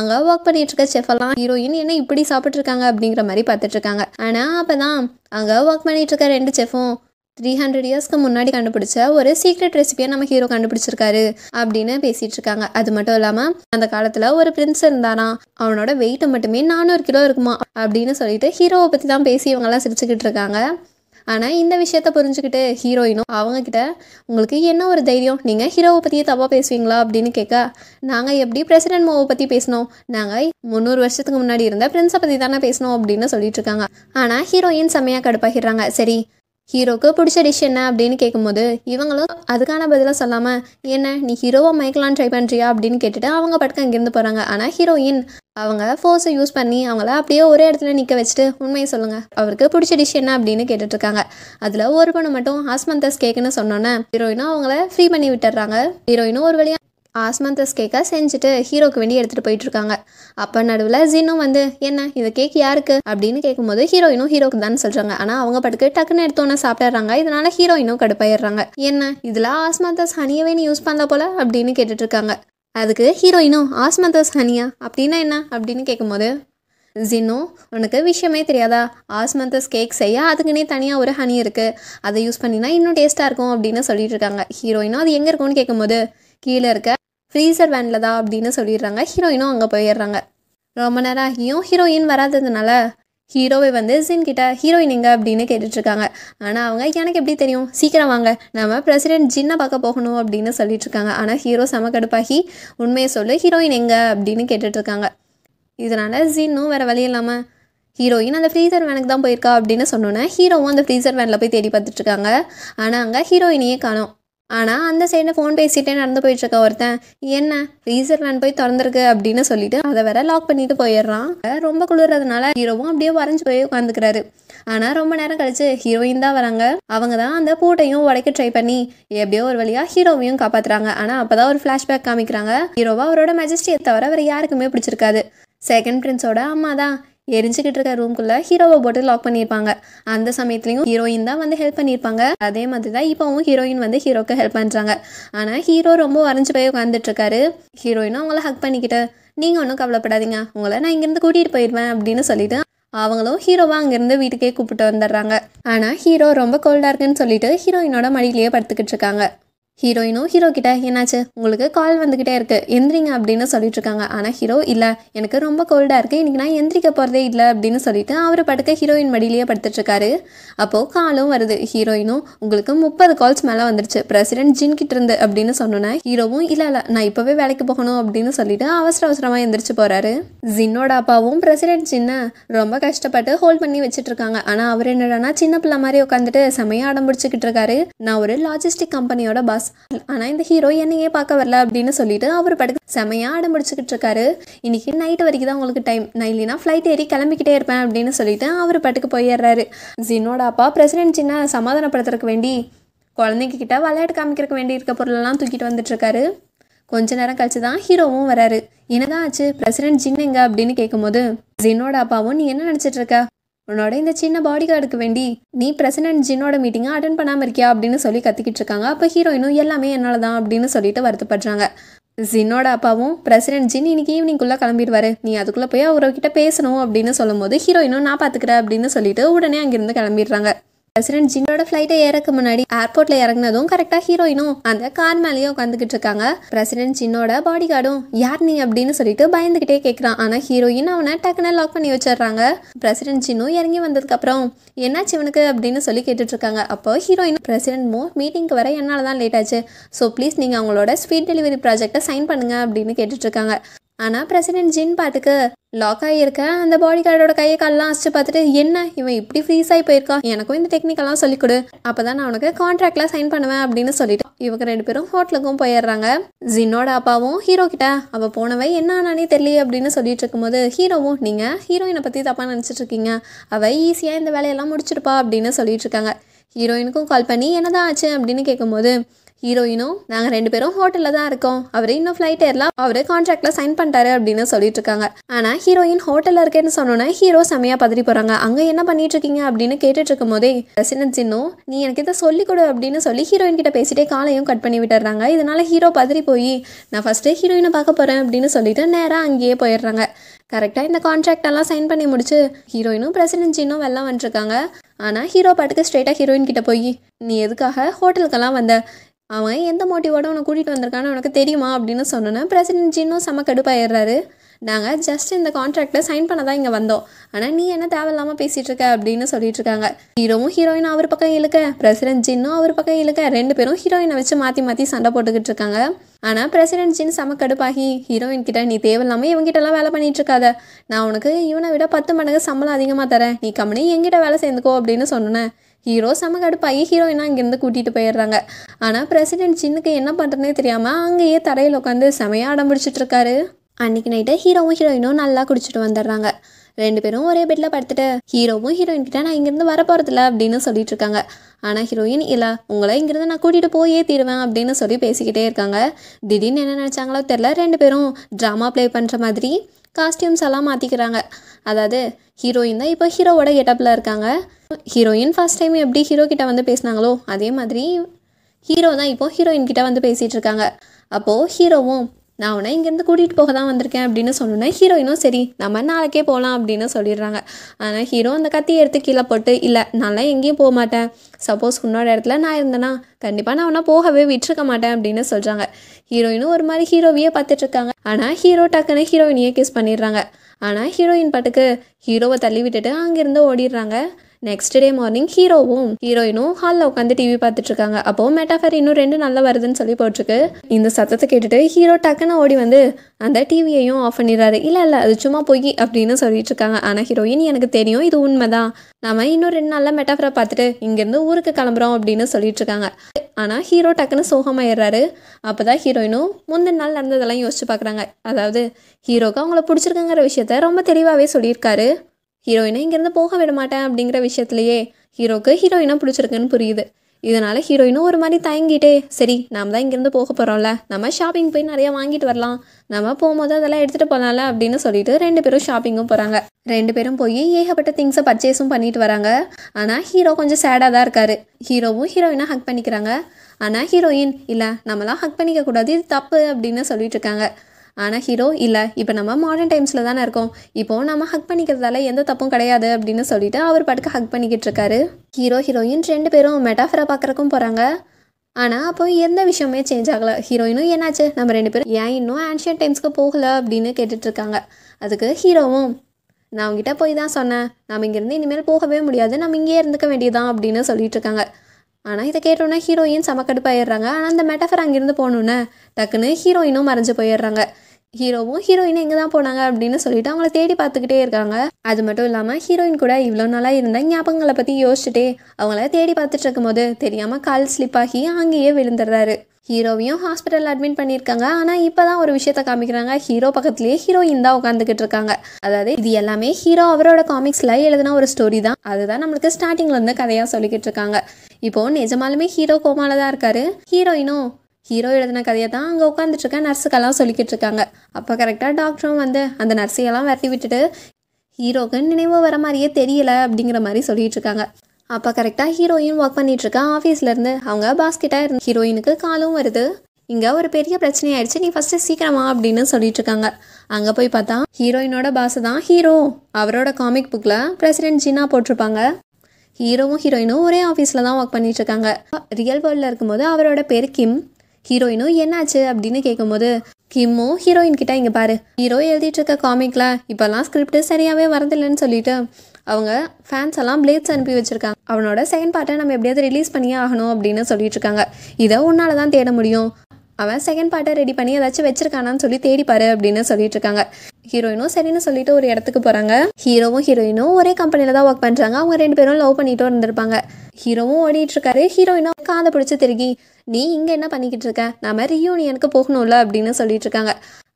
அங்கே ஒர்க் இருக்க செஃபெல்லாம் ஹீரோயின் என்ன இப்படி சாப்பிட்ருக்காங்க அப்படிங்கிற மாதிரி பார்த்துட்ருக்காங்க ஆனால் அப்போ தான் அங்கே ஒர்க் இருக்க ரெண்டு செஃபும் த்ரீ ஹண்ட்ரட் இயர்ஸ்க்கு முன்னாடி கண்டுபிடிச்ச ஒரு சீக்ரெட் ரெசிபியை நம்ம ஹீரோ கண்டுபிடிச்சிருக்காரு அப்படின்னு பேசிட்டு இருக்காங்க அது மட்டும் இல்லாமல் அந்த காலத்தில் ஒரு பிரின்ஸ் இருந்தானா அவனோட வெயிட்டை மட்டுமே நானூறு கிலோ இருக்குமா அப்படின்னு சொல்லிட்டு ஹீரோவை பற்றி தான் பேசி இவங்கெல்லாம் சிரிச்சுக்கிட்டு இருக்காங்க ஆனால் இந்த விஷயத்த புரிஞ்சுக்கிட்டு ஹீரோயினும் அவங்கக்கிட்ட உங்களுக்கு என்ன ஒரு தைரியம் நீங்கள் ஹீரோவை பற்றியே தப்பாக பேசுவீங்களா அப்படின்னு கேட்க நாங்கள் எப்படி பிரசிடென்ட் மோவை பற்றி பேசினோம் நாங்கள் முந்நூறு வருஷத்துக்கு முன்னாடி இருந்த பிரின்ஸை பற்றி தானே பேசணும் அப்படின்னு சொல்லிட்டு இருக்காங்க ஆனால் ஹீரோயின் செம்மையாக கடுப்பாகிடுறாங்க சரி ஹீரோக்கு பிடிச்ச டிஷ் என்ன அப்படின்னு கேட்கும்போது இவங்களும் அதுக்கான பதிலாக சொல்லாமல் என்ன நீ ஹீரோவை மயக்கலான்னு ட்ரை பண்ணுறியா அப்படின்னு கேட்டுட்டு அவங்க படுக்க அங்கேருந்து போகிறாங்க ஆனால் ஹீரோயின் அவங்க ஃபோர்ஸை யூஸ் பண்ணி அவங்கள அப்படியே ஒரே இடத்துல நிற்க வச்சுட்டு உண்மையை சொல்லுங்கள் அவருக்கு பிடிச்ச டிஷ் என்ன அப்படின்னு கேட்டுட்ருக்காங்க அதில் ஒரு பொண்ணு மட்டும் ஹாஸ்மந்தஸ் கேக்குன்னு சொன்னோன்னே ஹீரோயினும் அவங்கள ஃப்ரீ பண்ணி விட்டுறாங்க ஹீரோயினும் ஒரு வழியாக ஆஸ்மந்தஸ் கேக்கை செஞ்சுட்டு ஹீரோக்கு வேண்டி எடுத்துகிட்டு போயிட்டுருக்காங்க அப்போ நடுவில் ஜீனும் வந்து என்ன இந்த கேக் யாருக்கு அப்படின்னு கேட்கும்போது ஹீரோயினும் ஹீரோக்கு தான் சொல்கிறாங்க ஆனால் அவங்க பட்டுக்கு டக்குன்னு எடுத்தோன்னே சாப்பிட்றாங்க இதனால் ஹீரோயினும் கடுப்பாயிடுறாங்க என்ன இதில் ஆஸ்மந்தஸ் ஹனியவே நீ யூஸ் பண்ணல போல அப்படின்னு கேட்டுட்ருக்காங்க அதுக்கு ஹீரோயினும் ஆஸ்மந்தஸ் ஹனியா அப்படின்னா என்ன அப்படின்னு கேட்கும்போது ஜின்னும் உனக்கு விஷயமே தெரியாதா ஆஸ்மந்தஸ் கேக் செய்ய அதுக்குன்னே தனியாக ஒரு ஹனி இருக்குது அதை யூஸ் பண்ணினா இன்னும் டேஸ்ட்டாக இருக்கும் அப்படின்னு சொல்லிட்டு இருக்காங்க ஹீரோயினும் அது எங்கே இருக்கும்னு கேட்கும்போது கீழே இருக்க ஃப்ரீசர் வேனில் தான் அப்படின்னு சொல்லிடுறாங்க ஹீரோயினும் அங்கே போயிடுறாங்க ரொம்ப நேரம் ஆகியும் ஹீரோயின் வராததுனால ஹீரோவை வந்து ஜின் கிட்ட ஹீரோயின் எங்க அப்படின்னு கேட்டுட்ருக்காங்க ஆனால் அவங்க எனக்கு எப்படி தெரியும் சீக்கிரம் வாங்க நம்ம பிரசிடென்ட் ஜின்னை பார்க்க போகணும் அப்படின்னு சொல்லிட்டுருக்காங்க ஆனால் ஹீரோ செம கடுப்பாகி உண்மையை சொல்லு ஹீரோயின் எங்க அப்படின்னு கேட்டுட்ருக்காங்க இதனால் ஜின்னும் வேறு வழி இல்லாமல் ஹீரோயின் அந்த ஃப்ரீசர் வேனுக்கு தான் போயிருக்கா அப்படின்னு சொன்னோன்னே ஹீரோவும் அந்த ஃப்ரீசர் வேனில் போய் தேடி பார்த்துட்ருக்காங்க ஆனால் அங்கே ஹீரோயினையே காணும் ஆனால் அந்த சைடில் ஃபோன் பேசிகிட்டே நடந்து போயிட்டுருக்க ஒருத்தன் என்ன ஃப்ரீசர் வேன் போய் திறந்துருக்கு அப்படின்னு சொல்லிட்டு அதை வேற லாக் பண்ணிட்டு போயிடுறான் ரொம்ப குளிர்றதுனால ஹீரோவும் அப்படியே வரைஞ்சு போய் உட்காந்துக்கிறாரு ஆனால் ரொம்ப நேரம் கழிச்சு ஹீரோயின் தான் வராங்க அவங்க தான் அந்த பூட்டையும் உடைக்க ட்ரை பண்ணி எப்படியோ ஒரு வழியாக ஹீரோவையும் காப்பாற்றுறாங்க ஆனால் அப்போ தான் ஒரு ஃப்ளாஷ்பேக் காமிக்கிறாங்க ஹீரோவா அவரோட மெஜஸ்டியை தவிர வேறு யாருக்குமே பிடிச்சிருக்காது செகண்ட் பிரின்ஸோட அம்மா தான் எரிஞ்சுக்கிட்டு இருக்க ரூம்குள்ளே ஹீரோவை போட்டு லாக் பண்ணியிருப்பாங்க அந்த சமயத்துலையும் ஹீரோயின் தான் வந்து ஹெல்ப் பண்ணியிருப்பாங்க அதே மாதிரி தான் இப்போவும் ஹீரோயின் வந்து ஹீரோக்கு ஹெல்ப் பண்ணுறாங்க ஆனால் ஹீரோ ரொம்ப வரைஞ்சு போய் உட்காந்துட்ருக்காரு ஹீரோயினும் அவங்கள ஹக் பண்ணிக்கிட்டு நீங்கள் ஒன்றும் கவலைப்படாதீங்க உங்களை நான் இங்கேருந்து கூட்டிகிட்டு போயிடுவேன் அப்படின்னு சொல்லிட்டு அவங்களும் ஹீரோவா அங்கேருந்து வீட்டுக்கே கூப்பிட்டு வந்துடுறாங்க ஆனால் ஹீரோ ரொம்ப கோல்டாக இருக்குன்னு சொல்லிட்டு ஹீரோயினோட மடியிலேயே படுத்துக்கிட்டு இருக்காங்க ஹீரோயினும் ஹீரோ கிட்ட என்னாச்சு உங்களுக்கு கால் வந்துக்கிட்டே இருக்குது எந்திரிங்க அப்படின்னு சொல்லிட்டு இருக்காங்க ஆனால் ஹீரோ இல்லை எனக்கு ரொம்ப கோல்டாக இருக்குது இன்றைக்கி நான் எந்திரிக்க போகிறதே இல்லை அப்படின்னு சொல்லிட்டு அவர் படுக்க ஹீரோயின் மடியிலேயே இருக்காரு அப்போது காலும் வருது ஹீரோயினும் உங்களுக்கு முப்பது கால்ஸ் மேலே வந்துருச்சு பிரசிடென்ட் ஜின் கிட்ட இருந்து அப்படின்னு சொன்னோன்னா ஹீரோவும் இல்லை இல்லை நான் இப்போவே வேலைக்கு போகணும் அப்படின்னு சொல்லிட்டு அவசர அவசரமாக எந்திரிச்சு போகிறாரு ஜின்னோட அப்பாவும் பிரசிடென்ட் ஜின்ன ரொம்ப கஷ்டப்பட்டு ஹோல்ட் பண்ணி வச்சிட்டு இருக்காங்க ஆனால் அவர் என்னடானா சின்ன பிள்ளை மாதிரி உட்காந்துட்டு செமையா அடம் பிடிச்சிக்கிட்டு இருக்காரு நான் ஒரு லாஜிஸ்டிக் கம்பெனியோட பாஸ் பாஸ் ஆனால் இந்த ஹீரோ என்னையே பார்க்க வரல அப்படின்னு சொல்லிட்டு அவர் படுக்க செமையாக அடம் முடிச்சுக்கிட்டு இருக்காரு இன்னைக்கு நைட் வரைக்கும் தான் உங்களுக்கு டைம் நான் இல்லைன்னா ஃப்ளைட் ஏறி கிளம்பிக்கிட்டே இருப்பேன் அப்படின்னு சொல்லிட்டு அவர் பட்டுக்கு போயிடுறாரு ஜின்னோட அப்பா பிரசிடென்ட் சின்ன சமாதானப்படுத்துறதுக்கு வேண்டி குழந்தைங்க கிட்ட விளையாட்டு காமிக்கிறதுக்கு வேண்டி இருக்க பொருளெல்லாம் தூக்கிட்டு வந்துட்டுருக்காரு கொஞ்ச நேரம் கழிச்சு தான் ஹீரோவும் வராரு என்னதான் ஆச்சு பிரசிடென்ட் ஜின் எங்க அப்படின்னு கேட்கும்போது ஜின்னோட அப்பாவும் நீ என்ன நினச்சிட்டு இருக்க உன்னோட இந்த சின்ன பாடி கார்டுக்கு வேண்டி நீ பிரசிடென்ட் ஜின்னோட மீட்டிங்கை அட்டன் பண்ணாமல் இருக்கியா அப்படின்னு சொல்லி கத்திக்கிட்டு இருக்காங்க அப்போ ஹீரோயினும் எல்லாமே என்னால் தான் அப்படின்னு சொல்லிட்டு வருத்தப்படுறாங்க ஜின்னோட அப்பாவும் பிரசிடென்ட் ஜின் இன்னைக்கு ஈவினிங்குள்ளே கிளம்பிடுவாரு நீ அதுக்குள்ளே போய் அவர்கிட்ட பேசணும் அப்படின்னு சொல்லும் போது ஹீரோயினும் நான் பார்த்துக்கிறேன் அப்படின்னு சொல்லிட்டு உடனே அங்கேருந்து கிளம்பிடுறாங்க பிரசிடென்ட் ஜின்னோட ஃபிளைட்டை ஏறக்கு முன்னாடி ஏர்போர்ட்ல இறங்கினதும் கரெக்டா ஹீரோயினும் அந்த கார் மேலேயே உட்காந்துக்கிட்டு இருக்காங்க பிரசிடென்ட் ஜின்னோட பாடி கார்டும் யார் நீ அப்படின்னு சொல்லிட்டு பயந்துகிட்டே கேட்கறான் ஆனா ஹீரோயின் அவனை டக்குன்னு லாக் பண்ணி வச்சிடறாங்க பிரசிடென்ட் ஜின்னும் இறங்கி வந்ததுக்கு அப்புறம் என்னாச்சு இவனுக்கு அப்படின்னு சொல்லி கேட்டுட்டு இருக்காங்க அப்போ ஹீரோயின் பிரசிடென்ட் மோ மீட்டிங்க்கு வர என்னால தான் லேட் ஆச்சு ஸோ ப்ளீஸ் நீங்க அவங்களோட ஸ்வீட் டெலிவரி ப்ராஜெக்டை சைன் பண்ணுங்க அப்படின்னு கேட்டுட்டு இருக்காங்க ஆனால் பிரசிடென்ட் ஜின் பாட்டுக்கு லாக் ஆகியிருக்க அந்த பாடி கார்டோட கையை கல்லாம் அசிச்சு பார்த்துட்டு என்ன இவன் இப்படி ஃப்ரீஸ் ஆகி போயிருக்கா எனக்கும் இந்த டெக்னிக்கெல்லாம் சொல்லிக் கொடு அப்போ தான் நான் உனக்கு கான்ட்ராக்டில் சைன் பண்ணுவேன் அப்படின்னு சொல்லிட்டு இவங்க ரெண்டு பேரும் ஹோட்டலுக்கும் போயிடுறாங்க ஜின்னோட அப்பாவும் ஹீரோ கிட்ட அவள் போனவை என்ன ஆனானே தெரியல அப்படின்னு சொல்லிட்டு இருக்கும்போது ஹீரோவும் நீங்கள் ஹீரோயினை பற்றி தப்பாக நினச்சிட்டு இருக்கீங்க அவள் ஈஸியாக இந்த வேலையெல்லாம் முடிச்சிருப்பா அப்படின்னு சொல்லிட்டு இருக்காங்க ஹீரோயினுக்கும் கால் பண்ணி என்னதான் ஆச்சு அப்படின்னு கேட்கும்போது ஹீரோயினும் நாங்கள் ரெண்டு பேரும் ஹோட்டலில் தான் இருக்கோம் அவரே இன்னும் ஃப்ளைட் ஏறலாம் அவரே கான்ட்ராக்டில் சைன் பண்ணிட்டாரு அப்படின்னு சொல்லிட்டு இருக்காங்க ஆனால் ஹீரோயின் ஹோட்டலில் இருக்கேன்னு சொன்னோன்னே ஹீரோ செம்மையாக பதறி போகிறாங்க அங்கே என்ன பண்ணிட்டு இருக்கீங்க அப்படின்னு கேட்டுட்டு இருக்கும் போதே ரெசிடென்ஸ் நீ எனக்கு இதை சொல்லி கொடு அப்படின்னு சொல்லி ஹீரோயின் கிட்ட பேசிட்டே காலையும் கட் பண்ணி விட்டுறாங்க இதனால ஹீரோ பதறி போய் நான் ஃபஸ்ட்டே ஹீரோயினை பார்க்க போகிறேன் அப்படின்னு சொல்லிட்டு நேராக அங்கேயே போயிடுறாங்க கரெக்டாக இந்த எல்லாம் சைன் பண்ணி முடிச்சு ஹீரோயினும் ஜீனும் வெள்ளம் வந்துருக்காங்க ஆனால் ஹீரோ பாட்டுக்கு ஸ்ட்ரெயிட்டாக ஹீரோயின் கிட்ட போய் நீ எதுக்காக ஹோட்டலுக்கெல்லாம் வந்த அவன் எந்த மோட்டிவோட அவனை கூட்டிகிட்டு வந்திருக்கான்னு உனக்கு தெரியுமா அப்படின்னு சொன்னோன்னே பிரசிடென்ட் ஜீனும் செம்ம கடுப்பாயிடுறாரு நாங்கள் ஜஸ்ட் இந்த கான்ட்ராக்டில் சைன் பண்ண தான் இங்கே வந்தோம் ஆனால் நீ என்ன தேவையில்லாமல் பேசிகிட்டு இருக்க அப்படின்னு சொல்லிட்டு இருக்காங்க ஹீரோவும் ஹீரோயின் அவர் பக்கம் இழுக்க பிரசிடென்ட் ஜின்னும் அவர் பக்கம் இழுக்க ரெண்டு பேரும் ஹீரோயினை வச்சு மாற்றி மாற்றி சண்டை போட்டுக்கிட்டு இருக்காங்க ஆனால் பிரசிடென்ட் ஜின் செம கடுப்பாகி ஹீரோயின் கிட்ட நீ தேவையில்லாமல் இவங்கிட்டலாம் வேலை பண்ணிட்டு இருக்காத நான் உனக்கு இவனை விட பத்து மடங்கு சம்பளம் அதிகமாக தரேன் நீ கம்பெனி எங்கிட்ட வேலை சேர்ந்துக்கோ அப்படின்னு சொன்னேன் ஹீரோ செம கடுப்பாகி ஹீரோயினா இங்கேருந்து கூட்டிகிட்டு போயிடுறாங்க ஆனால் பிரசிடென்ட் சின்னுக்கு என்ன பண்ணுறதுனே தெரியாமல் அங்கேயே தரையில் உட்காந்து செமையாக அடம் பிடிச்சிட்ருக்காரு அன்றைக்கி நைட்டு ஹீரோவும் ஹீரோயினும் நல்லா குடிச்சிட்டு வந்துடுறாங்க ரெண்டு பேரும் ஒரே பெட்டில் படுத்துட்டு ஹீரோவும் ஹீரோயின் கிட்ட நான் இங்கேருந்து வர போகிறதில்ல அப்படின்னு சொல்லிட்டு இருக்காங்க ஆனால் ஹீரோயின் இல்லை உங்களை இங்கேருந்து நான் கூட்டிகிட்டு போயே தீருவேன் அப்படின்னு சொல்லி பேசிக்கிட்டே இருக்காங்க திடீர்னு என்ன நினச்சாங்களோ தெரில ரெண்டு பேரும் ட்ராமா ப்ளே பண்ணுற மாதிரி காஸ்டியூம்ஸ் எல்லாம் மாற்றிக்கிறாங்க அதாவது ஹீரோயின் தான் இப்போ ஹீரோவோட கெட்டப்பில் இருக்காங்க ஹீரோயின் ஃபஸ்ட் டைம் எப்படி ஹீரோ கிட்ட வந்து பேசினாங்களோ அதே மாதிரி ஹீரோ தான் இப்போ ஹீரோயின் கிட்ட வந்து பேசிகிட்டு இருக்காங்க அப்போது ஹீரோவும் நான் உன்னை இங்கேருந்து கூட்டிகிட்டு போக தான் வந்திருக்கேன் அப்படின்னு சொன்னோன்னே ஹீரோயினும் சரி நம்ம நாளைக்கே போகலாம் அப்படின்னு சொல்லிடுறாங்க ஆனால் ஹீரோ அந்த கத்தியை எடுத்து கீழே போட்டு இல்லை நான்லாம் எங்கேயும் போக மாட்டேன் சப்போஸ் உன்னோட இடத்துல நான் இருந்தேன்னா கண்டிப்பாக நான் ஒன்றா போகவே விட்டுருக்க மாட்டேன் அப்படின்னு சொல்கிறாங்க ஹீரோயினும் ஒரு மாதிரி ஹீரோவையே பார்த்துட்ருக்காங்க ஆனால் ஹீரோ டக்குன்னு ஹீரோயினையே கிஸ் பண்ணிடுறாங்க ஆனால் ஹீரோயின் பாட்டுக்கு ஹீரோவை தள்ளி விட்டுட்டு அங்கேருந்து ஓடிடுறாங்க நெக்ஸ்ட் டே மார்னிங் ஹீரோவும் ஹீரோயினும் ஹாலில் உட்காந்து டிவி பார்த்துட்டு இருக்காங்க அப்போ மெட்டாஃபர் இன்னும் ரெண்டு நல்லா வருதுன்னு சொல்லி போட்டிருக்கு இந்த சத்தத்தை கேட்டுட்டு ஹீரோ டக்குன்னு ஓடி வந்து அந்த டிவியையும் ஆஃப் பண்ணிடுறாரு இல்லை இல்லை அது சும்மா போய் அப்படின்னு சொல்லிட்டு இருக்காங்க ஆனால் ஹீரோயின் எனக்கு தெரியும் இது உண்மைதான் நாம இன்னும் ரெண்டு நாளில் மெட்டாஃபரை பார்த்துட்டு இங்கேருந்து ஊருக்கு கிளம்புறோம் அப்படின்னு சொல்லிட்டு இருக்காங்க ஆனால் ஹீரோ டக்குன்னு சோகமாயிடுறாரு அப்போ தான் ஹீரோயினும் முந்தின நாள் நடந்ததெல்லாம் யோசிச்சு பார்க்குறாங்க அதாவது ஹீரோக்கு அவங்கள பிடிச்சிருக்குங்கிற விஷயத்த ரொம்ப தெளிவாகவே சொல்லியிருக்காரு ஹீரோயினை இங்கேருந்து போக விட மாட்டேன் அப்படிங்கிற விஷயத்துலையே ஹீரோக்கு ஹீரோயினாக பிடிச்சிருக்குன்னு புரியுது இதனால் ஹீரோயினும் ஒரு மாதிரி தயங்கிட்டே சரி நாம் தான் இங்கேருந்து போக போகிறோம்ல நம்ம ஷாப்பிங் போய் நிறையா வாங்கிட்டு வரலாம் நம்ம போகும்போது அதெல்லாம் எடுத்துகிட்டு போகலாம்ல அப்படின்னு சொல்லிட்டு ரெண்டு பேரும் ஷாப்பிங்கும் போகிறாங்க ரெண்டு பேரும் போய் ஏகப்பட்ட திங்ஸை பர்ச்சேஸும் பண்ணிட்டு வராங்க ஆனால் ஹீரோ கொஞ்சம் சேடாக தான் இருக்காரு ஹீரோவும் ஹீரோயினாக ஹக் பண்ணிக்கிறாங்க ஆனால் ஹீரோயின் இல்லை நம்மளாம் ஹக் பண்ணிக்கக்கூடாது இது தப்பு அப்படின்னு சொல்லிட்டு இருக்காங்க ஆனால் ஹீரோ இல்லை இப்போ நம்ம மாடர்ன் டைம்ஸில் தானே இருக்கோம் இப்போது நம்ம ஹக் பண்ணிக்கிறதால எந்த தப்பும் கிடையாது அப்படின்னு சொல்லிட்டு அவர் படுக்க ஹக் பண்ணிக்கிட்டு இருக்காரு ஹீரோ ஹீரோயின் ரெண்டு பேரும் மெட்டாஃபரை பார்க்குறக்கும் போகிறாங்க ஆனால் அப்போ எந்த விஷயமே சேஞ்ச் ஆகலை ஹீரோயினும் என்னாச்சு நம்ம ரெண்டு பேரும் ஏன் இன்னும் ஆன்ஷியன் டைம்ஸ்க்கு போகலை அப்படின்னு கேட்டுட்ருக்காங்க அதுக்கு ஹீரோவும் நான் அவங்ககிட்ட போய் தான் சொன்னேன் நம்ம இங்கேருந்து இனிமேல் போகவே முடியாது நம்ம இங்கேயே இருந்துக்க வேண்டியதான் அப்படின்னு சொல்லிட்டு இருக்காங்க ஆனால் இதை கேட்டோன்னே ஹீரோயின் போயிடுறாங்க ஆனால் அந்த மெட்டஃபர் அங்கேருந்து போகணுன்னே டக்குன்னு ஹீரோயினும் மறைஞ்சு போயிடுறாங்க ஹீரோவும் ஹீரோயினும் எங்கே தான் போனாங்க அப்படின்னு சொல்லிட்டு அவங்கள தேடி பார்த்துக்கிட்டே இருக்காங்க அது மட்டும் இல்லாமல் ஹீரோயின் கூட இவ்வளோ நாளாக இருந்தால் ஞாபகங்களை பற்றி யோசிச்சுட்டே அவங்கள தேடி பார்த்துட்டு போது தெரியாமல் கால் ஸ்லிப் ஆகி அங்கேயே விழுந்துடுறாரு ஹீரோவையும் ஹாஸ்பிட்டலில் அட்மிட் பண்ணியிருக்காங்க ஆனால் இப்போ தான் ஒரு விஷயத்த காமிக்கிறாங்க ஹீரோ பக்கத்துலேயே ஹீரோயின் தான் உட்காந்துக்கிட்டு இருக்காங்க அதாவது இது எல்லாமே ஹீரோ அவரோட காமிக்ஸில் எழுதுன ஒரு ஸ்டோரி தான் அதுதான் நம்மளுக்கு ஸ்டார்டிங்லேருந்து கதையாக சொல்லிக்கிட்டு இருக்காங்க இப்போது நிஜமாலுமே ஹீரோ கோமால தான் இருக்காரு ஹீரோயினும் ஹீரோ எழுதின கதையை தான் அங்கே இருக்க நர்ஸுக்கெல்லாம் சொல்லிக்கிட்டு இருக்காங்க அப்போ கரெக்டாக டாக்டரும் வந்து அந்த நர்ஸையெல்லாம் விரட்டி விட்டுட்டு ஹீரோக்கு நினைவு வர மாதிரியே தெரியல அப்படிங்கிற மாதிரி சொல்லிகிட்டு இருக்காங்க அப்போ கரெக்டாக ஹீரோயின் ஒர்க் பண்ணிகிட்ருக்கா ஆஃபீஸ்லேருந்து அவங்க பாஸ்கெட்டாக இருந்து ஹீரோயினுக்கு காலும் வருது இங்கே ஒரு பெரிய பிரச்சனை ஆயிடுச்சு நீ ஃபஸ்ட்டு சீக்கிரமா அப்படின்னு சொல்லிட்டு இருக்காங்க அங்கே போய் பார்த்தா ஹீரோயினோட பாஸ் தான் ஹீரோ அவரோட காமிக் புக்கில் பிரசிடென்ட் ஜீனா போட்டிருப்பாங்க ஹீரோவும் ஹீரோயினும் ஒரே ஆஃபீஸில் தான் ஒர்க் பண்ணிட்டு இருக்காங்க ரியல் வேர்ல்டில் இருக்கும்போது அவரோட பேர் கிம் ஹீரோயினும் என்னாச்சு அப்படின்னு கேட்கும்போது கிம்மும் ஹீரோயின் கிட்ட இங்கே பாரு ஹீரோ எழுதிட்டு இருக்க காமிக்கில் இப்போல்லாம் ஸ்கிரிப்ட் சரியாகவே வரதில்லைன்னு சொல்லிட்டு அவங்க ஃபேன்ஸ் எல்லாம் பிளேட்ஸ் அனுப்பி வச்சிருக்காங்க அவனோட செகண்ட் பார்ட்டை நம்ம எப்படியாவது ரிலீஸ் பண்ணியே ஆகணும் அப்படின்னு சொல்லிட்டு இருக்காங்க இதை உன்னால தான் தேட முடியும் அவன் செகண்ட் பார்ட்டை ரெடி பண்ணி ஏதாச்சும் வச்சிருக்கானான்னு சொல்லி தேடிப்பாரு அப்படின்னு சொல்லிட்டு இருக்காங்க ஹீரோயினும் சரின்னு சொல்லிட்டு ஒரு இடத்துக்கு போறாங்க ஹீரோவும் ஹீரோயினும் ஒரே கம்பெனியில தான் ஒர்க் பண்றாங்க அவங்க ரெண்டு பேரும் லவ் பண்ணிட்டு இருந்திருப்பாங்க ஹீரோவும் ஓடிட்டு இருக்காரு ஹீரோயினும் காதை பிடிச்சி திருகி நீ இங்கே என்ன பண்ணிக்கிட்டு இருக்க நம்ம ரீயூனியனுக்கு போகணும்ல அப்படின்னு சொல்லிட்டு இருக்காங்க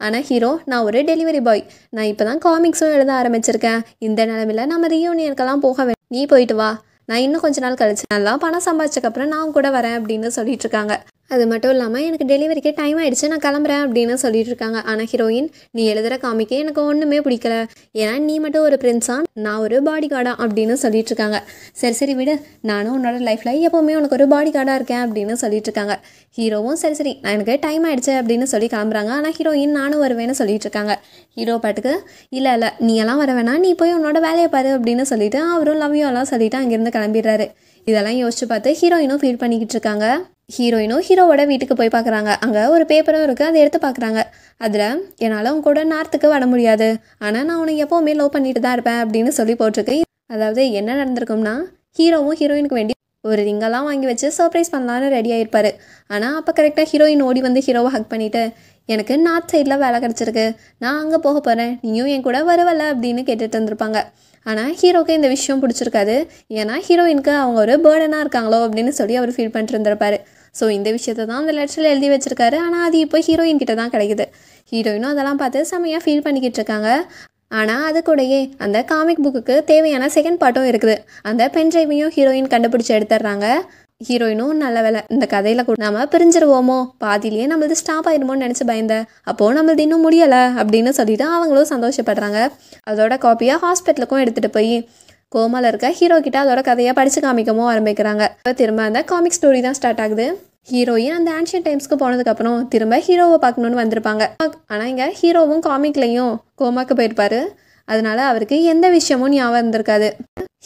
ஆனால் ஹீரோ நான் ஒரு டெலிவரி பாய் நான் இப்போ தான் காமிக்ஸும் எழுத ஆரம்பிச்சிருக்கேன் இந்த நிலமையில் நம்ம ரீயூனியனுக்கெல்லாம் போக வேண்டும் நீ போயிட்டு வா நான் இன்னும் கொஞ்ச நாள் கழிச்சு நல்லா பணம் சம்பாதிச்சக்கப்புறம் நான் கூட வரேன் அப்படின்னு சொல்லிட்டு இருக்காங்க அது மட்டும் இல்லாமல் எனக்கு டெலிவரிக்கே டைம் ஆகிடுச்சு நான் கிளம்புறேன் அப்படின்னு சொல்லிட்டு இருக்காங்க ஆனால் ஹீரோயின் நீ எழுதுகிற காமிக்கே எனக்கு ஒன்றுமே பிடிக்கல ஏன்னா நீ மட்டும் ஒரு பிரின்ஸா நான் ஒரு பாடி கார்டா அப்படின்னு சொல்லிட்டு இருக்காங்க சரி சரி விடு நானும் உன்னோட லைஃப்பில் எப்போவுமே உனக்கு ஒரு பாடி கார்டாக இருக்கேன் அப்படின்னு சொல்லிட்டு இருக்காங்க ஹீரோவும் சரி சரி நான் எனக்கு டைம் ஆகிடுச்சு அப்படின்னு சொல்லி கிளம்புறாங்க ஆனால் ஹீரோயின் நானும் வருவேன்னு சொல்லிட்டு இருக்காங்க ஹீரோ பாட்டுக்கு இல்லை இல்லை நீ எல்லாம் வர வேணாம் நீ போய் உன்னோட வேலையை பாரு அப்படின்னு சொல்லிட்டு அவரும் எல்லாம் சொல்லிட்டு அங்கேருந்து கிளம்பிடுறாரு இதெல்லாம் யோசிச்சு பார்த்து ஹீரோயினும் ஃபீல் பண்ணிக்கிட்டு இருக்காங்க ஹீரோயினும் ஹீரோவோட வீட்டுக்கு போய் பார்க்குறாங்க அங்கே ஒரு பேப்பரும் இருக்குது அதை எடுத்து பார்க்குறாங்க அதில் என்னால் உன் கூட நார்த்துக்கு வர முடியாது ஆனால் நான் உனக்கு எப்போவுமே லவ் பண்ணிட்டு தான் இருப்பேன் அப்படின்னு சொல்லி போட்டிருக்கேன் அதாவது என்ன நடந்திருக்கும்னா ஹீரோவும் ஹீரோயினுக்கு வேண்டி ஒரு ரிங்கெல்லாம் வாங்கி வச்சு சர்ப்ரைஸ் பண்ணலான்னு ரெடி ஆகிருப்பார் ஆனால் அப்போ கரெக்டாக ஹீரோயின் ஓடி வந்து ஹீரோவை ஹக் பண்ணிவிட்டு எனக்கு நார்த் சைடில் வேலை கிடச்சிருக்கு நான் அங்கே போக போகிறேன் நீயும் என் கூட வரவல்ல அப்படின்னு கேட்டுட்டு இருந்திருப்பாங்க ஆனால் ஹீரோக்கு இந்த விஷயம் பிடிச்சிருக்காது ஏன்னா ஹீரோயினுக்கு அவங்க ஒரு பேர்டனாக இருக்காங்களோ அப்படின்னு சொல்லி அவர் ஃபீல் பண்ணிட்டு இருந்திருப்பாரு ஸோ இந்த விஷயத்த தான் அந்த லெட்டரில் எழுதி வச்சுருக்காரு ஆனால் அது இப்போ ஹீரோயின் கிட்ட தான் கிடைக்குது ஹீரோயினும் அதெல்லாம் பார்த்து செம்மையாக ஃபீல் பண்ணிக்கிட்டு இருக்காங்க ஆனால் அது கூடயே அந்த காமிக் புக்குக்கு தேவையான செகண்ட் பாட்டும் இருக்குது அந்த பென் டிரைவையும் ஹீரோயின் கண்டுபிடிச்சி எடுத்துடுறாங்க ஹீரோயினும் நல்ல வேலை இந்த கதையில் கூட நம்ம பிரிஞ்சிருவோமோ பாதியிலேயே நம்மளது ஸ்டாப் ஆயிடுமோன்னு நினச்சி பயந்த அப்போது நம்மளது இன்னும் முடியலை அப்படின்னு சொல்லிட்டு அவங்களும் சந்தோஷப்படுறாங்க அதோட காப்பியாக ஹாஸ்பிட்டலுக்கும் எடுத்துகிட்டு போய் கோமால இருக்க ஹீரோ கிட்ட அதோட கதையை படித்து காமிக்கவும் ஆரம்பிக்கிறாங்க திரும்ப அந்த காமிக் ஸ்டோரி தான் ஸ்டார்ட் ஆகுது ஹீரோயின் அந்த ஆன்ஷியன் டைம்ஸ்க்கு போனதுக்கப்புறம் திரும்ப ஹீரோவை பார்க்கணுன்னு வந்திருப்பாங்க ஆனால் இங்கே ஹீரோவும் காமிக்லேயும் கோமாக்கு போயிருப்பாரு அதனால அவருக்கு எந்த விஷயமும் ஞாபகம் இருந்திருக்காது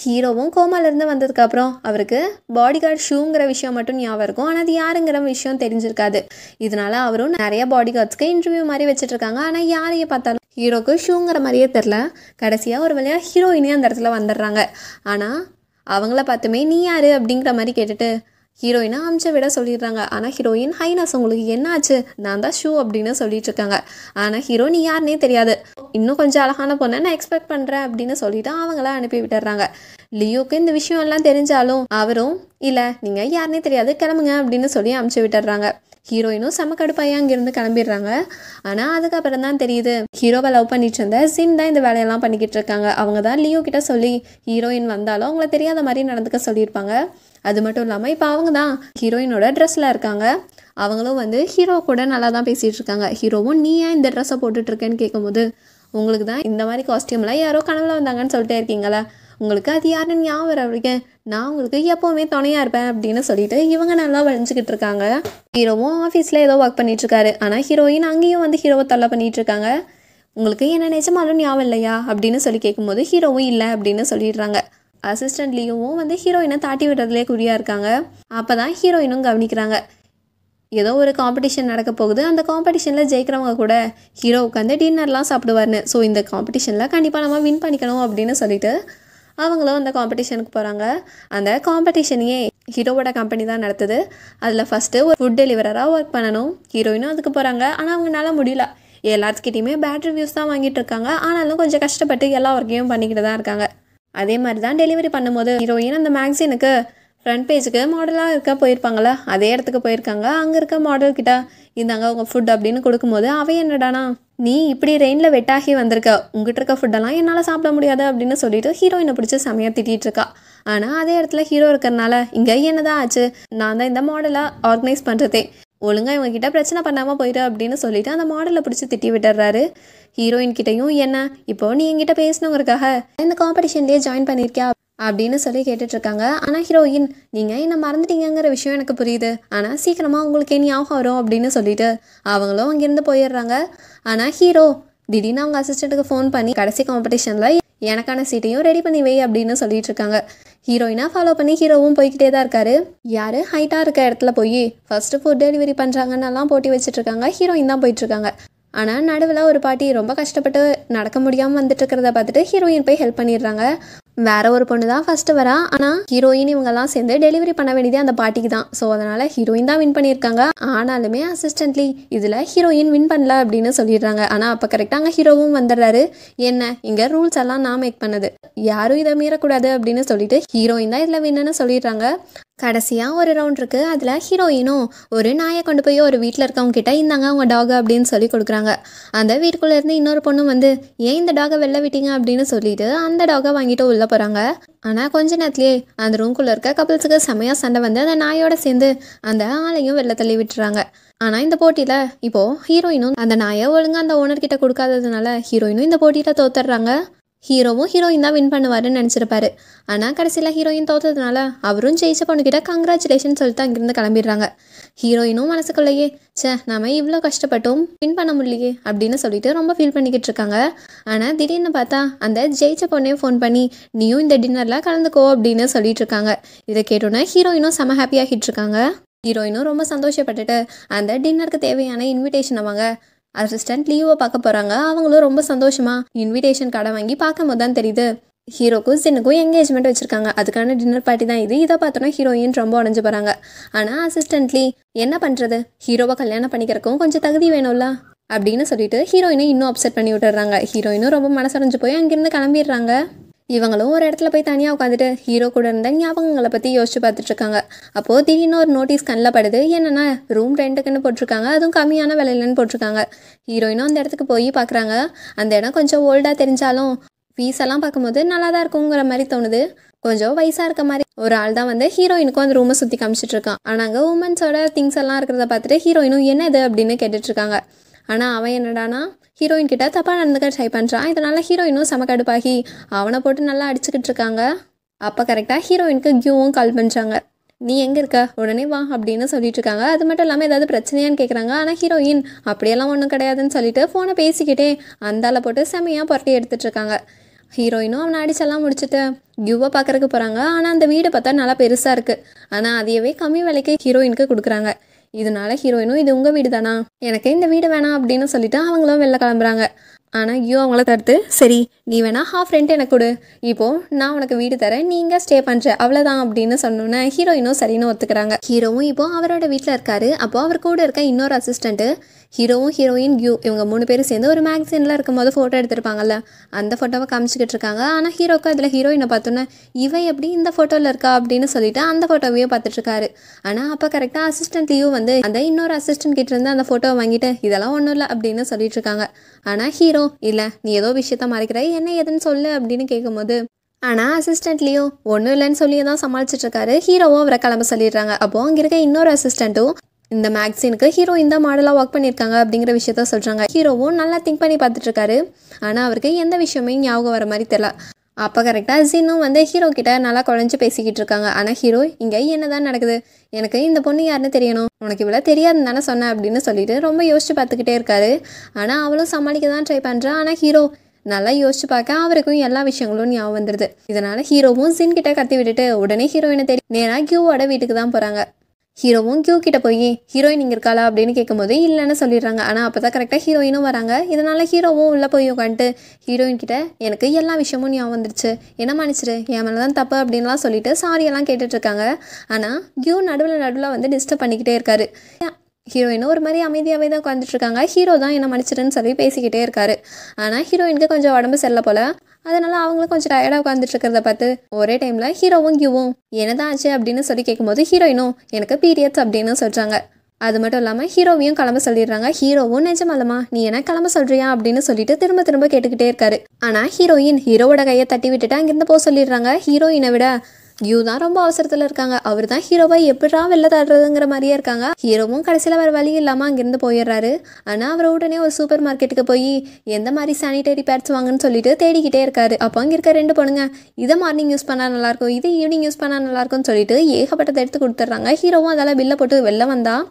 ஹீரோவும் கோமாலேருந்து வந்ததுக்கப்புறம் அவருக்கு பாடி கார்டு ஷூங்கிற விஷயம் மட்டும் ஞாபகம் இருக்கும் ஆனால் அது யாருங்கிற விஷயம் தெரிஞ்சிருக்காது இதனால அவரும் நிறைய பாடி கார்ட்ஸ்க்கு இன்டர்வியூ மாதிரி வச்சுட்டு இருக்காங்க ஆனால் யாரையும் பார்த்தாலும் ஹீரோக்கு ஷூங்கிற மாதிரியே தெரில கடைசியாக ஒரு வழியாக ஹீரோயினே அந்த இடத்துல வந்துடுறாங்க ஆனால் அவங்கள பார்த்துமே நீ யார் அப்படிங்கிற மாதிரி கேட்டுட்டு ஹீரோயினை அமிச்ச விட சொல்லிடுறாங்க ஆனால் ஹீரோயின் ஹைனாஸ் உங்களுக்கு என்ன ஆச்சு நான் தான் ஷூ அப்படின்னு சொல்லிட்டு இருக்காங்க ஆனால் ஹீரோ நீ யாருனே தெரியாது இன்னும் கொஞ்சம் அழகான பொண்ணை நான் எக்ஸ்பெக்ட் பண்ணுறேன் அப்படின்னு சொல்லிட்டு அவங்கள அனுப்பி விட்டுறாங்க லியோக்கு இந்த விஷயம் எல்லாம் தெரிஞ்சாலும் அவரும் இல்லை நீங்கள் யாருனே தெரியாது கிளம்புங்க அப்படின்னு சொல்லி அமுச்சு விட்டுறாங்க ஹீரோயினும் செம கடுப்பாயே இருந்து கிளம்பிடுறாங்க ஆனால் அதுக்கப்புறம் தான் தெரியுது ஹீரோவை லவ் பண்ணிட்டு இருந்த சின் தான் இந்த வேலையெல்லாம் பண்ணிக்கிட்டு இருக்காங்க அவங்க தான் லியோ கிட்ட சொல்லி ஹீரோயின் வந்தாலும் அவங்கள தெரியாத மாதிரி நடந்துக்க சொல்லியிருப்பாங்க அது மட்டும் இல்லாமல் இப்போ அவங்க தான் ஹீரோயினோட ட்ரெஸ்ஸில் இருக்காங்க அவங்களும் வந்து ஹீரோ கூட நல்லா தான் பேசிகிட்டு இருக்காங்க ஹீரோவும் நீ ஏன் இந்த ட்ரெஸ்ஸை போட்டுட்ருக்கேன்னு கேட்கும்போது உங்களுக்கு தான் இந்த மாதிரி காஸ்டியூம்லாம் யாரோ கனவில் வந்தாங்கன்னு சொல்லிட்டே இருக்கீங்களா உங்களுக்கு அது யாருன்னு ஞாபகம் வர நான் உங்களுக்கு எப்போவுமே துணையாக இருப்பேன் அப்படின்னு சொல்லிட்டு இவங்க நல்லா வளைஞ்சிக்கிட்டு இருக்காங்க ஹீரோவும் ஆஃபீஸில் ஏதோ ஒர்க் பண்ணிகிட்ருக்காரு ஆனால் ஹீரோயின் அங்கேயும் வந்து ஹீரோவை தொல்லை பண்ணிகிட்ருக்காங்க உங்களுக்கு என்ன நிஜமாலும் ஞாபகம் இல்லையா அப்படின்னு சொல்லி கேட்கும்போது ஹீரோவும் இல்லை அப்படின்னு சொல்லிடுறாங்க அசிஸ்டன்ட் லீவும் வந்து ஹீரோயினை தாட்டி விடுறதுலேயே குறியாக இருக்காங்க அப்போ தான் ஹீரோயினும் கவனிக்கிறாங்க ஏதோ ஒரு காம்படிஷன் நடக்க போகுது அந்த காம்படிஷனில் ஜெயிக்கிறவங்க கூட ஹீரோ உட்காந்து டின்னர்லாம் சாப்பிடுவார்னு ஸோ இந்த காம்படிஷனில் கண்டிப்பாக நம்ம வின் பண்ணிக்கணும் அப்படின்னு சொல்லிட்டு அவங்களும் அந்த காம்படிஷனுக்கு போகிறாங்க அந்த காம்படிஷனையே ஹீரோவோட கம்பெனி தான் நடத்துது அதில் ஃபஸ்ட்டு ஒரு ஃபுட் டெலிவரராக ஒர்க் பண்ணணும் ஹீரோயினும் அதுக்கு போகிறாங்க ஆனால் அவங்களால முடியல எல்லாத்துக்கிட்டையுமே பேட் ரிவ்யூஸ் தான் வாங்கிட்டு இருக்காங்க ஆனாலும் கொஞ்சம் கஷ்டப்பட்டு எல்லா ஒர்க்கையும் பண்ணிக்கிட்டு தான் இருக்காங்க அதே மாதிரி தான் டெலிவரி பண்ணும்போது ஹீரோயின் அந்த மேக்சினுக்கு ஃப்ரண்ட் பேஜுக்கு மாடலாக இருக்கா போயிருப்பாங்களா அதே இடத்துக்கு போயிருக்காங்க அங்கே இருக்க மாடல் கிட்ட இந்தாங்க உங்கள் ஃபுட் அப்படின்னு கொடுக்கும்போது அவன் என்னடானா நீ இப்படி ரெயினில் வெட்டாகி வந்திருக்க உங்ககிட்ட இருக்க ஃபுட்டெல்லாம் என்னால் சாப்பிட முடியாது அப்படின்னு சொல்லிட்டு ஹீரோயினை பிடிச்ச சமையல் திட்டிகிட்டு இருக்கா ஆனால் அதே இடத்துல ஹீரோ இருக்கிறனால இங்கே என்னதான் ஆச்சு நான் தான் இந்த மாடலை ஆர்கனைஸ் பண்ணுறதே ஒழுங்காக இவங்ககிட்ட பிரச்சனை பண்ணாமல் போயிடும் அப்படின்னு சொல்லிவிட்டு அந்த மாடலை பிடிச்சி திட்டி விட்டுறாரு ஹீரோயின் கிட்டையும் என்ன இப்போ நீ என்கிட்ட பேசினவங்கிறக்காக இந்த காம்படிஷன்லேயே ஜாயின் பண்ணியிருக்கியா அப்படின்னு சொல்லி கேட்டுட்ருக்காங்க ஆனால் ஹீரோயின் நீங்கள் என்னை மறந்துட்டீங்கிற விஷயம் எனக்கு புரியுது ஆனால் சீக்கிரமாக உங்களுக்கு என்ன ஞாபகம் வரும் அப்படின்னு சொல்லிட்டு அவங்களும் அங்கேருந்து போயிடுறாங்க ஆனால் ஹீரோ திடீர்னு அவங்க அசிஸ்டண்ட்டுக்கு ஃபோன் பண்ணி கடைசி காம்படிஷனில் எனக்கான சீட்டையும் ரெடி பண்ணி வை அப்படின்னு சொல்லிட்டு இருக்காங்க ஹீரோயினாக ஃபாலோ பண்ணி ஹீரோவும் போய்கிட்டே தான் இருக்காரு யார் ஹைட்டாக இருக்க இடத்துல போய் ஃபஸ்ட்டு ஃபுட் டெலிவரி பண்ணுறாங்கன்னெல்லாம் போட்டி வச்சுட்ருக்காங்க ஹீரோயின் தான் போயிட்டுருக்காங்க ஆனால் நடுவில் ஒரு பாட்டி ரொம்ப கஷ்டப்பட்டு நடக்க முடியாமல் வந்துட்டு இருக்கிறத பார்த்துட்டு ஹீரோயின் போய் ஹெல்ப் பண்ணிடுறாங்க வேற ஒரு பொண்ணு தான் ஃபர்ஸ்ட் வரா ஆனால் ஹீரோயின் எல்லாம் சேர்ந்து டெலிவரி பண்ண வேண்டியது அந்த பாட்டிக்கு தான் ஸோ அதனால் ஹீரோயின் தான் வின் பண்ணியிருக்காங்க ஆனாலுமே அசிஸ்டன்ட்லி இதில் ஹீரோயின் வின் பண்ணல அப்படின்னு சொல்லிடுறாங்க ஆனால் அப்போ கரெக்டாக அங்க ஹீரோவும் வந்துடுறாரு என்ன இங்கே ரூல்ஸ் எல்லாம் நான் மேக் பண்ணது யாரும் இதை மீறக்கூடாது அப்படின்னு சொல்லிட்டு ஹீரோயின் தான் இதில் வின்னு சொல்லிடுறாங்க கடைசியாக ஒரு ரவுண்ட் இருக்குது அதில் ஹீரோயினும் ஒரு நாயை கொண்டு போய் ஒரு வீட்டில் இருக்கவங்க கிட்டே இந்தாங்க அவங்க டாக் அப்படின்னு சொல்லி கொடுக்குறாங்க அந்த வீட்டுக்குள்ளேருந்து இன்னொரு பொண்ணும் வந்து ஏன் இந்த டாகை வெளில விட்டீங்க அப்படின்னு சொல்லிட்டு அந்த டாகை வாங்கிட்டு உள்ளே போகிறாங்க ஆனால் கொஞ்ச நேரத்துலேயே அந்த ரூம்குள்ளே இருக்க கப்பிள்ஸுக்கு செமையாக சண்டை வந்து அந்த நாயோட சேர்ந்து அந்த ஆளையும் வெளில தள்ளி விட்டுறாங்க ஆனால் இந்த போட்டியில் இப்போது ஹீரோயினும் அந்த நாயை ஒழுங்காக அந்த ஓனர்கிட்ட கொடுக்காததுனால ஹீரோயினும் இந்த போட்டியில் தோத்துடுறாங்க ஹீரோவும் ஹீரோயின் தான் வின் பண்ணுவாருன்னு நினச்சிருப்பாரு ஆனால் கடைசியில் ஹீரோயின் தோத்ததுனால அவரும் ஜெயிச்ச பொண்ணுக்கிட்ட கங்க்ராச்சுலேஷன் சொல்லிட்டு அங்கேருந்து கிளம்பிடுறாங்க ஹீரோயினும் மனசுக்குள்ளேயே சே நம்ம இவ்வளோ கஷ்டப்பட்டும் வின் பண்ண முடியலையே அப்படின்னு சொல்லிட்டு ரொம்ப ஃபீல் பண்ணிக்கிட்டு இருக்காங்க ஆனால் திடீர்னு பார்த்தா அந்த ஜெயிச்ச பொண்ணே ஃபோன் பண்ணி நீயும் இந்த டின்னரில் கலந்துக்கோ அப்படின்னு சொல்லிட்டு இருக்காங்க இதை கேட்டோன்னே ஹீரோயினும் செம ஹாப்பியாகிட்டு இருக்காங்க ஹீரோயினும் ரொம்ப சந்தோஷப்பட்டுட்டு அந்த டின்னருக்கு தேவையான இன்விடேஷனை வாங்க அசிஸ்டன்ட் லீவை பார்க்க போகிறாங்க அவங்களும் ரொம்ப சந்தோஷமாக இன்விடேஷன் கடை வாங்கி போது தான் தெரியுது ஹீரோக்கும் சின்னக்கும் எங்கேஜ்மெண்ட் வச்சுருக்காங்க அதுக்கான டின்னர் பார்ட்டி தான் இது இதை பார்த்தோன்னா ஹீரோயின் ரொம்ப உடஞ்சு போகிறாங்க ஆனால் அசிஸ்டன்ட்லி என்ன பண்ணுறது ஹீரோவை கல்யாணம் பண்ணிக்கிறக்கும் கொஞ்சம் தகுதி வேணும்ல அப்படின்னு சொல்லிட்டு ஹீரோயினை இன்னும் அப்செட் பண்ணி விட்டுறாங்க ஹீரோயினும் ரொம்ப மனசடைஞ்சு போய் அங்கேருந்து கிளம்பிடுறாங்க இவங்களும் ஒரு இடத்துல போய் தனியாக உட்காந்துட்டு ஹீரோ கூட இருந்த ஞாபகங்களை பற்றி யோசிச்சு பார்த்துட்டு இருக்காங்க அப்போது திடீர்னு ஒரு நோட்டீஸ் கண்ணில் படுது என்னென்னா ரூம் ரெண்டுக்குன்னு போட்டிருக்காங்க அதுவும் கம்மியான விலையிலன்னு போட்டிருக்காங்க ஹீரோயினும் அந்த இடத்துக்கு போய் பார்க்குறாங்க அந்த இடம் கொஞ்சம் ஓல்டாக தெரிஞ்சாலும் ஃபீஸ் எல்லாம் பார்க்கும்போது நல்லா தான் இருக்குங்கிற மாதிரி தோணுது கொஞ்சம் வயசாக இருக்க மாதிரி ஒரு ஆள் தான் வந்து ஹீரோயினுக்கும் அந்த ரூமை சுற்றி காமிச்சிட்டு இருக்கான் ஆனால் அங்கே உமன்ஸோட திங்ஸ் எல்லாம் இருக்கிறத பார்த்துட்டு ஹீரோயினும் என்ன இது அப்படின்னு கேட்டுட்ருக்காங்க ஆனால் அவன் என்னடானா ஹீரோயின் கிட்ட தப்பாக நடந்துக்க ட்ரை பண்ணுறான் இதனால் ஹீரோயினும் செம கடுப்பாகி அவனை போட்டு நல்லா அடிச்சுக்கிட்டு இருக்காங்க அப்போ கரெக்டாக ஹீரோயினுக்கு கியூவும் கால் பண்ணுறாங்க நீ எங்கே இருக்க உடனே வா அப்படின்னு சொல்லிட்டு இருக்காங்க அது மட்டும் இல்லாமல் ஏதாவது பிரச்சனையான்னு கேட்குறாங்க ஆனால் ஹீரோயின் அப்படியெல்லாம் ஒன்றும் கிடையாதுன்னு சொல்லிட்டு ஃபோனை பேசிக்கிட்டே அந்தால போட்டு செமையாக புரட்டி எடுத்துகிட்டு இருக்காங்க ஹீரோயினும் அவனை அடிச்செல்லாம் முடிச்சுட்டு கியூவை பார்க்குறக்கு போகிறாங்க ஆனால் அந்த வீடு பார்த்தா நல்லா பெருசாக இருக்குது ஆனால் அதையவே கம்மி விலைக்கு ஹீரோயினுக்கு கொடுக்குறாங்க இதனால ஹீரோயினும் இது உங்கள் வீடு தானா எனக்கு இந்த வீடு வேணாம் அப்படின்னு சொல்லிட்டு அவங்களும் வெளில கிளம்புறாங்க ஆனால் ஐயோ அவங்கள தடுத்து சரி நீ வேணா ஹாஃப் ரெண்ட் எனக்கு கொடு இப்போது நான் உனக்கு வீடு தரேன் நீங்கள் ஸ்டே பண்ணுற அவ்வளோதான் அப்படின்னு சொன்னோன்னே ஹீரோயினும் சரின்னு ஒத்துக்கிறாங்க ஹீரோவும் இப்போ அவரோட வீட்டில் இருக்காரு அப்போ அவர் கூட இருக்க இன்னொரு அசிஸ்டண்ட்டு ஹீரோவும் ஹீரோயின் கியூ இவங்க மூணு பேரும் சேர்ந்து ஒரு மேக்சினில் இருக்கும்போது ஃபோட்டோ எடுத்திருப்பாங்கல்ல அந்த ஃபோட்டோவை காமிச்சிக்கிட்டு இருக்காங்க ஆனால் ஹீரோக்கு அதில் ஹீரோயினை பார்த்தோன்னே இவை எப்படி இந்த ஃபோட்டோவில் இருக்கா அப்படின்னு சொல்லிட்டு அந்த ஃபோட்டோவையே பார்த்துட்ருக்காரு ஆனால் அப்போ கரெக்டாக அசிஸ்டன்ட் லியூ வந்து அந்த இன்னொரு அசிஸ்டன்ட் கிட்ட இருந்து அந்த ஃபோட்டோவை வாங்கிட்டு இதெல்லாம் ஒன்றும் இல்லை அப்படின்னு சொல்லிட்டு இருக்காங்க ஆனால் ஹீரோ இல்லை நீ ஏதோ விஷயத்த மறைக்கிற என்ன எதுன்னு சொல்லு அப்படின்னு கேட்கும்போது ஆனால் அசிஸ்டன்ட்லேயும் ஒன்றும் இல்லைன்னு சொல்லி தான் சமாளிச்சிட்ருக்காரு ஹீரோவும் அவரை கிளம்ப சொல்லிடுறாங்க அப்போது அங்கே இருக்க இன்னொரு அசிஸ்டண்ட்டும் இந்த மேக்ஸினுக்கு ஹீரோ இந்த மாடலாக ஒர்க் பண்ணியிருக்காங்க அப்படிங்கிற விஷயத்த சொல்கிறாங்க ஹீரோவும் நல்லா திங்க் பண்ணி பார்த்துட்ருக்காரு ஆனால் அவருக்கு எந்த விஷயமே ஞாபகம் வர மாதிரி தெரில அப்போ கரெக்டாக ஜீனும் வந்து ஹீரோ கிட்ட நல்லா குழஞ்சி பேசிக்கிட்டு இருக்காங்க ஆனால் ஹீரோ இங்கே என்ன தான் நடக்குது எனக்கு இந்த பொண்ணு யாருன்னு தெரியணும் உனக்கு இவ்வளோ தெரியாதுன்னு தானே சொன்னேன் அப்படின்னு சொல்லிட்டு ரொம்ப யோசிச்சு பார்த்துக்கிட்டே இருக்காரு ஆனால் அவளும் சமாளிக்க தான் ட்ரை பண்ணுறான் ஆனால் ஹீரோ நல்லா யோசிச்சு பார்க்க அவருக்கும் எல்லா விஷயங்களும் ஞாபகம் வந்துடுது இதனால ஹீரோவும் ஜின் கிட்ட கத்தி விட்டுட்டு உடனே ஹீரோயினை தெரியும் நேராக கியூவோட வீட்டுக்கு தான் போகிறாங்க ஹீரோவும் கியூ கிட்ட போய் ஹீரோயின் இங்கே இருக்காளா அப்படின்னு கேட்கும்போது இல்லைன்னு சொல்லிடுறாங்க ஆனால் அப்போ தான் கரெக்டாக ஹீரோயினும் வராங்க இதனால் ஹீரோவும் உள்ளே போய் உட்காந்துட்டு ஹீரோயின் கிட்ட எனக்கு எல்லா விஷயமும் ஞாபகம் வந்துருச்சு என்ன மன்னிச்சிரு என் மேலே தான் தப்பு அப்படின்லாம் சொல்லிட்டு சாரியெல்லாம் கேட்டுட்ருக்காங்க ஆனால் கியூ நடுவில் நடுவில் வந்து டிஸ்டர்ப் பண்ணிக்கிட்டே இருக்காரு ஹீரோயினும் ஒரு மாதிரி அமைதியாகவே தான் இருக்காங்க ஹீரோ தான் என்ன மன்னிச்சிருன்னு சொல்லி பேசிக்கிட்டே இருக்காரு ஆனால் ஹீரோயினுக்கு கொஞ்சம் உடம்பு செல்ல போல் அதனால் அவங்களும் கொஞ்சம் டயர்டாக உட்காந்துட்டு இருக்கிறத பார்த்து ஒரே டைமில் ஹீரோவும் கியூவும் என்னதான் ஆச்சு அப்படின்னு சொல்லி கேட்கும்போது ஹீரோயினும் எனக்கு பீரியட்ஸ் அப்படின்னு சொல்கிறாங்க அது மட்டும் இல்லாமல் ஹீரோவையும் கிளம்ப சொல்லிடுறாங்க ஹீரோவும் நிஜமல்லமா நீ என்ன கிளம்ப சொல்றியா அப்படின்னு சொல்லிட்டு திரும்ப திரும்ப கேட்டுக்கிட்டே இருக்காரு ஆனால் ஹீரோயின் ஹீரோவோட கையை தட்டி விட்டுட்டு அங்கேருந்து போக சொல்லிடுறாங்க ஹீரோயினை விட யூ தான் ரொம்ப அவசரத்தில் இருக்காங்க அவர் தான் ஹீரோவை எப்படா வெளில தடுறதுங்கிற மாதிரியே இருக்காங்க ஹீரோவும் கடைசியில் வேறு வழி இல்லாமல் அங்கேருந்து போயிடுறாரு ஆனால் அவர் உடனே ஒரு சூப்பர் மார்க்கெட்டுக்கு போய் எந்த மாதிரி சானிடரி பேட்ஸ் வாங்கன்னு சொல்லிட்டு தேடிக்கிட்டே இருக்காரு அப்போ அங்கே இருக்க ரெண்டு பொண்ணுங்க இதை மார்னிங் யூஸ் பண்ணால் நல்லாயிருக்கும் இது ஈவினிங் யூஸ் பண்ணால் நல்லாயிருக்கும்னு சொல்லிட்டு ஏகப்பட்டதை எடுத்து கொடுத்துட்றாங்க ஹீரோவும் அதெல்லாம் பில்லை போட்டு வெளில வந்தால்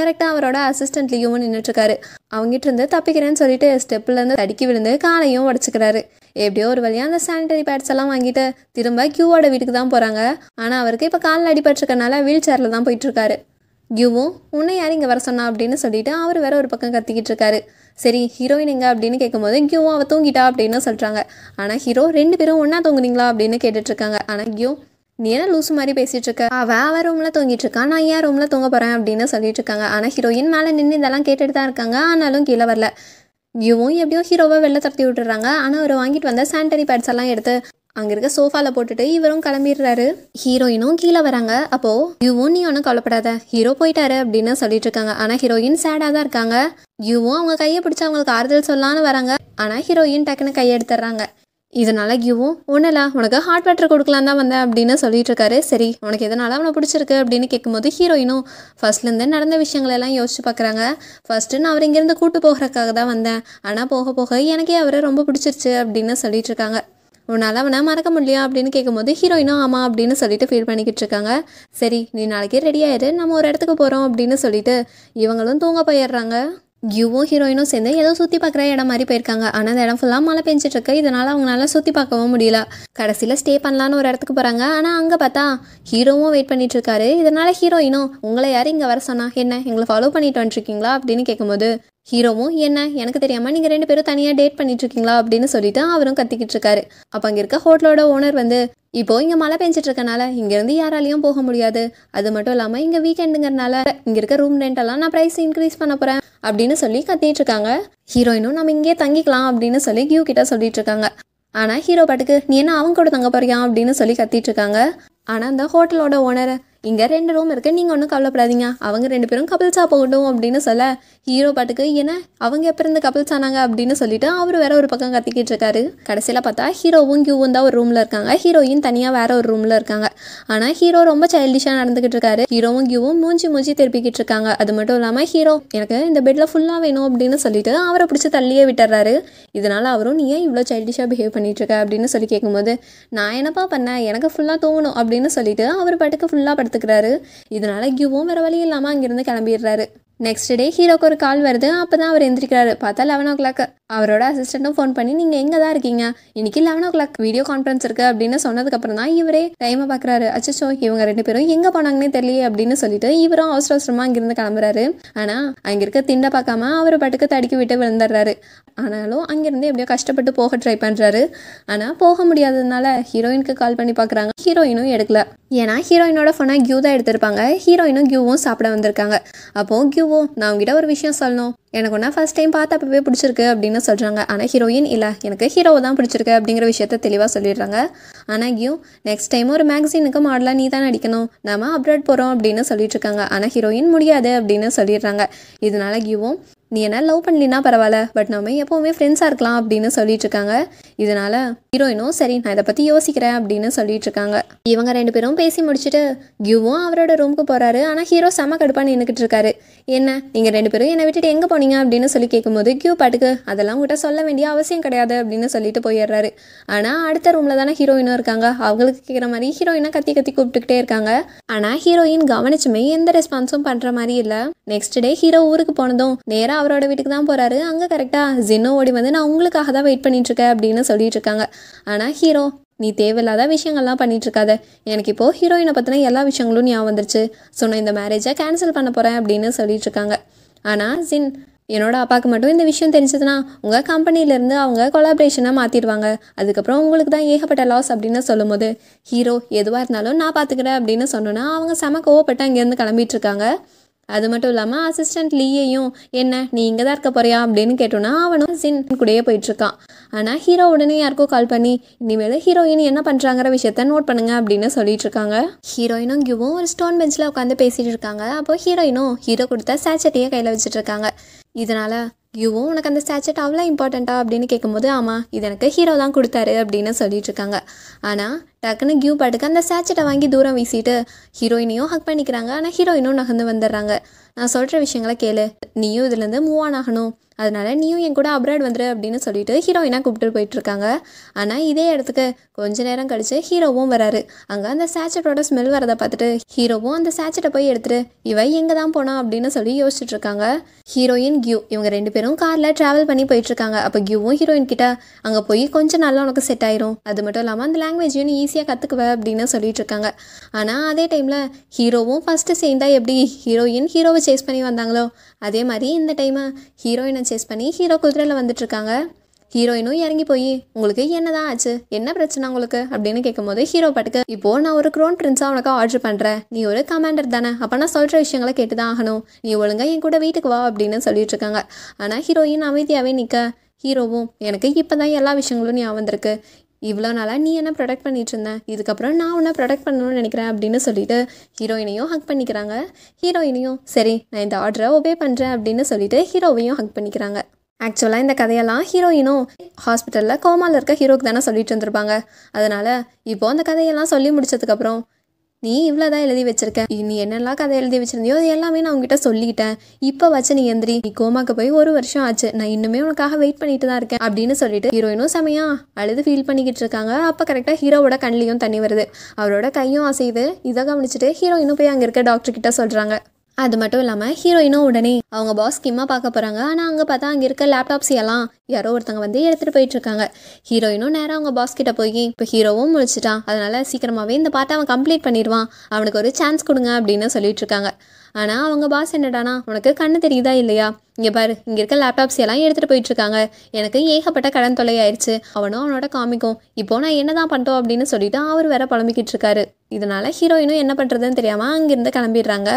கரெக்டாக அவரோட அசிஸ்டன்ட்லேயும் நின்றுட்டுருக்காரு அவங்ககிட்ட இருந்து தப்பிக்கிறேன்னு சொல்லிட்டு ஸ்டெப்லேருந்து தடுக்கி விழுந்து காலையும் உடச்சிக்கிறாரு எப்படியோ ஒரு வழியாக அந்த சானிடரி பேட்ஸ் எல்லாம் வாங்கிட்டு திரும்ப கியூவோட வீட்டுக்கு தான் போகிறாங்க ஆனால் அவருக்கு இப்போ காலில் அடிபட்டிருக்கனால வீல் சேரில் தான் போயிட்டுருக்காரு கியூவும் உன்னை யார் இங்கே வர சொன்னா அப்படின்னு சொல்லிட்டு அவர் வேற ஒரு பக்கம் கத்திக்கிட்டு இருக்காரு சரி ஹீரோயின் எங்க அப்படின்னு கேட்கும்போது கியூவும் அவள் தூங்கிட்டா அப்படின்னு சொல்கிறாங்க ஆனால் ஹீரோ ரெண்டு பேரும் ஒன்றா தூங்குனீங்களா அப்படின்னு கேட்டுட்ருக்காங்க ஆனால் கியூ நீ என்ன லூஸ் மாதிரி பேசிகிட்டு இருக்க அவள் அவன் ரூமில் தூங்கிட்டு இருக்கா நான் ஏன் ரூமில் தூங்க போகிறேன் அப்படின்னு சொல்லிட்டு இருக்காங்க ஆனால் ஹீரோயின் மேலே நின்று இதெல்லாம் கேட்டுட்டு தான் இருக்காங்க ஆனாலும் கீழே வரல இவன் எப்படியோ ஹீரோவாக வெளில தரத்தி விட்டுறாங்க ஆனால் அவர் வாங்கிட்டு வந்த சானிடரி பேட்ஸ் எல்லாம் எடுத்து அங்கே இருக்க சோஃபாவில் போட்டுட்டு இவரும் கிளம்பிடுறாரு ஹீரோயினும் கீழே வராங்க அப்போது யுவும் நீ ஒன்றும் கவலைப்படாத ஹீரோ போயிட்டாரு அப்படின்னு சொல்லிட்டு இருக்காங்க ஆனால் ஹீரோயின் சேடாக தான் இருக்காங்க யுவும் அவங்க கையை பிடிச்சி அவங்களுக்கு ஆறுதல் சொல்லான்னு வராங்க ஆனால் ஹீரோயின் டக்குன்னு கையை எடுத்துடுறாங்க இதனால் கியூவும் ஒன்னலா உனக்கு ஹார்ட் வாட்டர் கொடுக்கலாம் தான் வந்தேன் அப்படின்னு சொல்லிட்டு இருக்காரு சரி உனக்கு எதனால அவனை பிடிச்சிருக்கு அப்படின்னு கேட்கும்போது ஹீரோயினும் ஃபர்ஸ்ட்லேருந்து நடந்த எல்லாம் யோசிச்சு பார்க்குறாங்க ஃபர்ஸ்ட் நான் அவர் இங்கேருந்து கூட்டு போகிறக்காக தான் வந்தேன் ஆனால் போக போக எனக்கே அவரை ரொம்ப பிடிச்சிருச்சு அப்படின்னு சொல்லிட்டு இருக்காங்க உன்னால் அவனை மறக்க முடியலையா அப்படின்னு கேட்கும்போது ஹீரோயினும் ஆமாம் அப்படின்னு சொல்லிட்டு ஃபீல் பண்ணிக்கிட்டு இருக்காங்க சரி நீ நாளைக்கே ரெடி ஆயிரு நம்ம ஒரு இடத்துக்கு போகிறோம் அப்படின்னு சொல்லிட்டு இவங்களும் தூங்க போயிடுறாங்க கியூவும் ஹீரோயினும் சேர்ந்து ஏதோ சுற்றி பார்க்குற இடம் மாதிரி போயிருக்காங்க ஆனால் அந்த இடம் ஃபுல்லாக மழை பெஞ்சிட்ருக்கு இதனால் அவங்களால சுற்றி பார்க்கவும் முடியல கடைசியில் ஸ்டே பண்ணலான்னு ஒரு இடத்துக்கு போகிறாங்க ஆனால் அங்கே பார்த்தா ஹீரோவும் வெயிட் பண்ணிட்டு இருக்காரு இதனால் ஹீரோயினும் உங்களை யார் இங்கே வர சொன்னா என்ன எங்களை ஃபாலோ பண்ணிட்டு வந்துருக்கீங்களா அப்படின்னு கேட்கும்போது ஹீரோவும் என்ன எனக்கு தெரியாமல் நீங்கள் ரெண்டு பேரும் தனியாக டேட் பண்ணிட்டு இருக்கீங்களா அப்படின்னு சொல்லிட்டு அவரும் கத்திக்கிட்டு இருக்காரு அப்போ அங்கே இருக்க ஹோட்டலோட ஓனர் வந்து இப்போ இங்கே மழை பெஞ்சிட்டு இருக்கனால இங்கேருந்து யாராலையும் போக முடியாது அது மட்டும் இல்லாமல் இங்கே வீக்கெண்டுங்கிறனால இங்கே இருக்க ரூம் ரெண்டெல்லாம் நான் ப்ரைஸ் இன்க்ரீஸ் பண்ண போகிறேன் அப்படின்னு சொல்லி கத்திட்டு இருக்காங்க ஹீரோயினும் நம்ம இங்கேயே தங்கிக்கலாம் அப்படின்னு சொல்லி கியூ கிட்ட சொல்லிட்டு இருக்காங்க ஆனால் ஹீரோ பாட்டுக்கு நீ என்ன அவங்க கூட தங்க போறியா அப்படின்னு சொல்லி கத்திட்டு இருக்காங்க ஆனால் அந்த ஹோட்டலோட ஓனர் இங்கே ரெண்டு ரூம் இருக்கு நீங்கள் ஒன்றும் கவலைப்படாதீங்க அவங்க ரெண்டு பேரும் கபில்ஸாக போகட்டும் அப்படின்னு சொல்ல ஹீரோ பாட்டுக்கு ஏன்னா அவங்க எப்போ இருந்து கபில்ஸ் ஆனாங்க அப்படின்னு சொல்லிட்டு அவர் வேற ஒரு பக்கம் கத்திக்கிட்டு இருக்காரு கடைசியில் பார்த்தா ஹீரோவும் கியூவும் தான் ஒரு ரூமில் இருக்காங்க ஹீரோயும் தனியாக வேற ஒரு ரூமில் இருக்காங்க ஆனால் ஹீரோ ரொம்ப சைல்டிஷாக நடந்துக்கிட்டு இருக்காரு ஹீரோவும் கியூவும் மூஞ்சி மூஞ்சி திருப்பிக்கிட்டு இருக்காங்க அது மட்டும் இல்லாமல் ஹீரோ எனக்கு இந்த பெட்டில் ஃபுல்லாக வேணும் அப்படின்னு சொல்லிட்டு அவரை பிடிச்சி தள்ளியே விட்டுறாரு இதனால் அவரும் நீ ஏன் இவ்வளோ சைல்டிஷாக பிஹேவ் பண்ணிட்டு இருக்க அப்படின்னு சொல்லி கேட்கும்போது நான் என்னப்பா பண்ணேன் எனக்கு ஃபுல்லாக தூங்கணும் அப்படின்னு அப்படின்னு சொல்லிட்டு அவர் பாட்டுக்கு ஃபுல்லாக படுத்துக்கிறாரு இதனால கியூவும் வேற வழி இல்லாமல் அங்கேருந்து கிளம்பிடுறாரு நெக்ஸ்ட் டே ஹீரோக்கு ஒரு கால் வருது அப்போ தான் அவர் எந்திரிக்கிறாரு பார்த்தா லெவன் ஓ கிளாக் அவரோட அசிஸ்டண்ட்டும் ஃபோன் பண்ணி நீங்கள் எங்கே தான் இருக்கீங்க இன்னைக்கு eleven o'clock video conference இருக்குது அப்படின்னு சொன்னதுக்கப்புறம் தான் இவரே டைமை பார்க்குறாரு அச்சோ இவங்க ரெண்டு பேரும் எங்கே போனாங்கன்னே தெரியல அப்படின்னு சொல்லிட்டு இவரும் அவசர அவசரமாக அங்கேருந்து கிளம்புறாரு ஆனால் அங்கே இருக்க திண்டை பார்க்காம அவர் பட்டுக்கு தடுக்கி விட்டு விழுந்துடுறாரு ஆனாலும் அங்கேருந்து எப்படியோ கஷ்டப்பட்டு போக ட்ரை பண்ணுறாரு ஆனால் போக முடியாததுனால ஹீரோயினுக்கு கால் பண்ணி பார்க்குறாங்க ஹீரோயினும் எடுக்கல ஏன்னா ஹீரோயினோட ஃபோனாக கியூ தான் எடுத்திருப்பாங்க ஹீரோயினும் கியூவும் சாப்பிட வந்திருக்காங்க அப்போது கியூ ஐயோவோ நான் உங்ககிட்ட ஒரு விஷயம் சொல்லணும் எனக்கு ஒன்றா ஃபஸ்ட் டைம் பார்த்து அப்பவே பிடிச்சிருக்கு அப்படின்னு சொல்கிறாங்க ஆனால் ஹீரோயின் இல்லை எனக்கு ஹீரோ தான் பிடிச்சிருக்கு அப்படிங்கிற விஷயத்த தெளிவாக சொல்லிடுறாங்க ஆனால் கியூ நெக்ஸ்ட் டைம் ஒரு மேக்சினுக்கு மாடலாக நீ தான் நடிக்கணும் நம்ம அப்ராட் போகிறோம் அப்படின்னு சொல்லிட்டு இருக்காங்க ஆனால் ஹீரோயின் முடியாது அப்படின்னு சொல்லிடுறாங்க இதனால கியூவும் நீ என்ன லவ் பண்ணலினா பரவாயில்ல பட் நம்ம எப்போவுமே ஃப்ரெண்ட்ஸாக இருக்கலாம் அப்படின்னு சொல்லிட்டு இருக்காங்க இதனால ஹீரோயினும் சரி நான் இதை பற்றி யோசிக்கிறேன் அப்படின்னு சொல்லிட்டு இருக்காங்க இவங்க ரெண்டு பேரும் பேசி முடிச்சுட்டு கியூவும் அவரோட ரூமுக்கு போகிறாரு ஆனால் ஹீரோ செம கடுப்பாக நின்றுட்டு இருக்காரு என்ன நீங்கள் ரெண்டு பேரும் என்னை விட்டுட்டு எங்கே போனீங்க அப்படின்னு சொல்லி கேட்கும்போது கியூ பாட்டுக்கு அதெல்லாம் உங்கள்கிட்ட சொல்ல வேண்டிய அவசியம் கிடையாது அப்படின்னு சொல்லிட்டு போயிடுறாரு ஆனால் அடுத்த ரூமில் தானே ஹீரோயினும் இருக்காங்க அவங்களுக்கு கேட்குற மாதிரி ஹீரோயினாக கத்தி கத்தி கூப்பிட்டுக்கிட்டே இருக்காங்க ஆனால் ஹீரோயின் கவனிச்சுமே எந்த ரெஸ்பான்ஸும் பண்ணுற மாதிரி இல்லை நெக்ஸ்ட் டே ஹீரோ ஊருக்கு போனதும் நேராக அவரோட வீட்டுக்கு தான் போகிறாரு அங்கே கரெக்டாக ஜின்னோ ஓடி வந்து நான் உங்களுக்காக தான் வெயிட் பண்ணிட்டுருக்கேன் அப்படின்னு சொல்லிட்டு இருக்காங்க ஆனால் ஹீரோ நீ தேவையில்லாத விஷயங்கள்லாம் பண்ணிட்டுருக்காத எனக்கு இப்போது ஹீரோயினை பற்றின எல்லா விஷயங்களும் ஞாபகம் வந்துருச்சு ஸோ நான் இந்த மேரேஜை கேன்சல் பண்ண போகிறேன் அப்படின்னு சொல்லிட்டு இருக்காங்க ஆனால் ஜின் என்னோட அப்பாவுக்கு மட்டும் இந்த விஷயம் தெரிஞ்சதுன்னா உங்கள் கம்பெனிலேருந்து அவங்க கொலாபரேஷனாக மாற்றிடுவாங்க அதுக்கப்புறம் உங்களுக்கு தான் ஏகப்பட்ட லாஸ் அப்படின்னு சொல்லும்போது ஹீரோ எதுவாக இருந்தாலும் நான் பார்த்துக்கிறேன் அப்படின்னு சொன்னோன்னா அவங்க செம கோவப்பட்டு அங்கேருந்து கிளம்பிட்டு இருக்காங்க அது மட்டும் இல்லாமல் அசிஸ்டன்ட் லீயையும் என்ன நீ இங்கே தான் இருக்க போறியா அப்படின்னு கேட்டோன்னா அவனும் சின் கூடயே போயிட்டுருக்கான் ஆனால் ஹீரோ உடனே யாருக்கோ கால் பண்ணி இனிமேல் ஹீரோயின் என்ன பண்ணுறாங்கிற விஷயத்த நோட் பண்ணுங்க அப்படின்னு சொல்லிட்டு இருக்காங்க ஹீரோயினும் கியூவும் ஒரு ஸ்டோன் பெஞ்சில் உட்காந்து பேசிகிட்டு இருக்காங்க அப்போ ஹீரோயினும் ஹீரோ கொடுத்த சேச்சட்டியை கையில் வச்சுட்டு இருக்காங்க இதனால் கியூவும் உனக்கு அந்த ஸ்டாச்சட் அவ்வளோ இம்பார்ட்டண்ட்டா அப்படின்னு கேட்கும்போது ஆமாம் இது எனக்கு ஹீரோ தான் கொடுத்தாரு அப்படின்னு சொல்லிட்டு இருக்காங்க ஆனால் டக்குன்னு கியூ பாட்டுக்கு அந்த சேச்சட்டை வாங்கி தூரம் வீசிட்டு ஹீரோயினையும் ஹக் பண்ணிக்கிறாங்க ஆனால் ஹீரோயினும் நகர்ந்து வந்துடுறாங்க நான் சொல்கிற விஷயங்களை கேளு நீயும் இதுலேருந்து மூவ் ஆன் ஆகணும் அதனால நீயும் என் கூட அப்ராட் வந்துடு அப்படின்னு சொல்லிட்டு ஹீரோயினாக கூப்பிட்டு போயிட்டுருக்காங்க ஆனால் இதே இடத்துக்கு கொஞ்ச நேரம் கழித்து ஹீரோவும் வராரு அங்கே அந்த சேச்சட்டோட ஸ்மெல் வரதை பார்த்துட்டு ஹீரோவும் அந்த சேச்சட்டை போய் எடுத்துட்டு இவ எங்கே தான் போனா அப்படின்னு சொல்லி யோசிச்சுட்டு இருக்காங்க ஹீரோயின் கியூ இவங்க ரெண்டு பேரும் காரில் ட்ராவல் பண்ணி போயிட்டுருக்காங்க அப்போ கியூவும் ஹீரோயின் கிட்ட அங்கே போய் கொஞ்சம் நல்லா உனக்கு செட் ஆயிரும் அது மட்டும் இல்லாமல் அந்த லாங்குவேஜையும் நீ ஈஸியாக கற்றுக்குவேன் அப்படின்னு இருக்காங்க ஆனால் அதே டைமில் ஹீரோவும் ஃபஸ்ட்டு சேர்ந்தா எப்படி ஹீரோயின் ஹீரோவை சேஸ் பண்ணி வந்தாங்களோ அதே மாதிரி இந்த டைமை ஹீரோயினை சேஸ் பண்ணி ஹீரோ குதிரையில் வந்துட்டு இருக்காங்க ஹீரோயினும் இறங்கி போய் உங்களுக்கு என்னதான் ஆச்சு என்ன பிரச்சனை உங்களுக்கு அப்படின்னு கேட்கும்போது ஹீரோ பாட்டுக்கு இப்போ நான் ஒரு க்ரோன் பிரின்ஸாக உனக்கு ஆர்டர் பண்ணுறேன் நீ ஒரு கமாண்டர் தானே அப்போ நான் சொல்கிற விஷயங்களை கேட்டு தான் ஆகணும் நீ ஒழுங்காக என் கூட வீட்டுக்கு வா அப்படின்னு சொல்லிட்டு இருக்காங்க ஆனால் ஹீரோயின் அமைதியாகவே நிற்க ஹீரோவும் எனக்கு இப்போ தான் எல்லா விஷயங்களும் ஞாபகம் வந்திருக்கு இவ்வளோ நாளாக நீ என்ன ப்ரொடெக்ட் பண்ணிட்டு இருந்தேன் இதுக்கப்புறம் நான் உன்னை ப்ரொடக்ட் பண்ணணும்னு நினைக்கிறேன் அப்படின்னு சொல்லிட்டு ஹீரோயினையும் ஹக் பண்ணிக்கிறாங்க ஹீரோயினையும் சரி நான் இந்த ஆர்டரை ஒபே பண்ணுறேன் அப்படின்னு சொல்லிட்டு ஹீரோவையும் ஹக் பண்ணிக்கிறாங்க ஆக்சுவலாக இந்த கதையெல்லாம் ஹீரோயினும் ஹாஸ்பிட்டலில் கோமாவில் இருக்க ஹீரோக்கு தானே சொல்லிட்டு இருந்திருப்பாங்க அதனால் இப்போது அந்த கதையெல்லாம் சொல்லி முடிச்சதுக்கப்புறம் நீ இவ்வளோதான் எழுதி வச்சிருக்க நீ என்னெல்லாம் கதை எழுதி வச்சிருந்தியோ அது எல்லாமே நான் உங்ககிட்ட சொல்லிட்டேன் இப்போ வச்சு நீ எந்திரி நீ கோமாக்கு போய் ஒரு வருஷம் ஆச்சு நான் இன்னுமே உனக்காக வெயிட் பண்ணிட்டு தான் இருக்கேன் அப்படின்னு சொல்லிட்டு ஹீரோயினும் செமையா அழுது ஃபீல் பண்ணிக்கிட்டு இருக்காங்க அப்போ கரெக்டாக ஹீரோவோட கண்ணிலையும் தண்ணி வருது அவரோட கையும் அசையுது இதை கவனிச்சுட்டு ஹீரோயினும் போய் அங்கே இருக்க டாக்டர் கிட்ட சொல்கிறாங்க அது மட்டும் இல்லாமல் ஹீரோயினும் உடனே அவங்க பாஸ் கிம்மா பார்க்க போகிறாங்க ஆனால் அங்கே பார்த்தா அங்கே இருக்க லேப்டாப்ஸ் எல்லாம் யாரோ ஒருத்தங்க வந்து எடுத்துகிட்டு போயிட்டுருக்காங்க ஹீரோயினும் நேராக அவங்க பாஸ் கிட்ட போய் இப்போ ஹீரோவும் முடிச்சிட்டான் அதனால் சீக்கிரமாகவே இந்த பாட்டை அவன் கம்ப்ளீட் பண்ணிடுவான் அவனுக்கு ஒரு சான்ஸ் கொடுங்க அப்படின்னு சொல்லிட்டு இருக்காங்க ஆனால் அவங்க பாஸ் என்னடானா உனக்கு கண்ணு தெரியுதா இல்லையா இங்கே பாரு இங்கே இருக்க லேப்டாப்ஸ் எல்லாம் எடுத்துகிட்டு போயிட்டுருக்காங்க எனக்கு ஏகப்பட்ட கடன் தொலை ஆயிடுச்சு அவனும் அவனோட காமிக்கும் இப்போ நான் என்ன தான் பண்ணிட்டோம் அப்படின்னு சொல்லிட்டு அவர் வேற புலம்பிக்கிட்டு இருக்காரு இதனால ஹீரோயினும் என்ன பண்ணுறதுன்னு தெரியாமல் அங்கேருந்து கிளம்பிடுறாங்க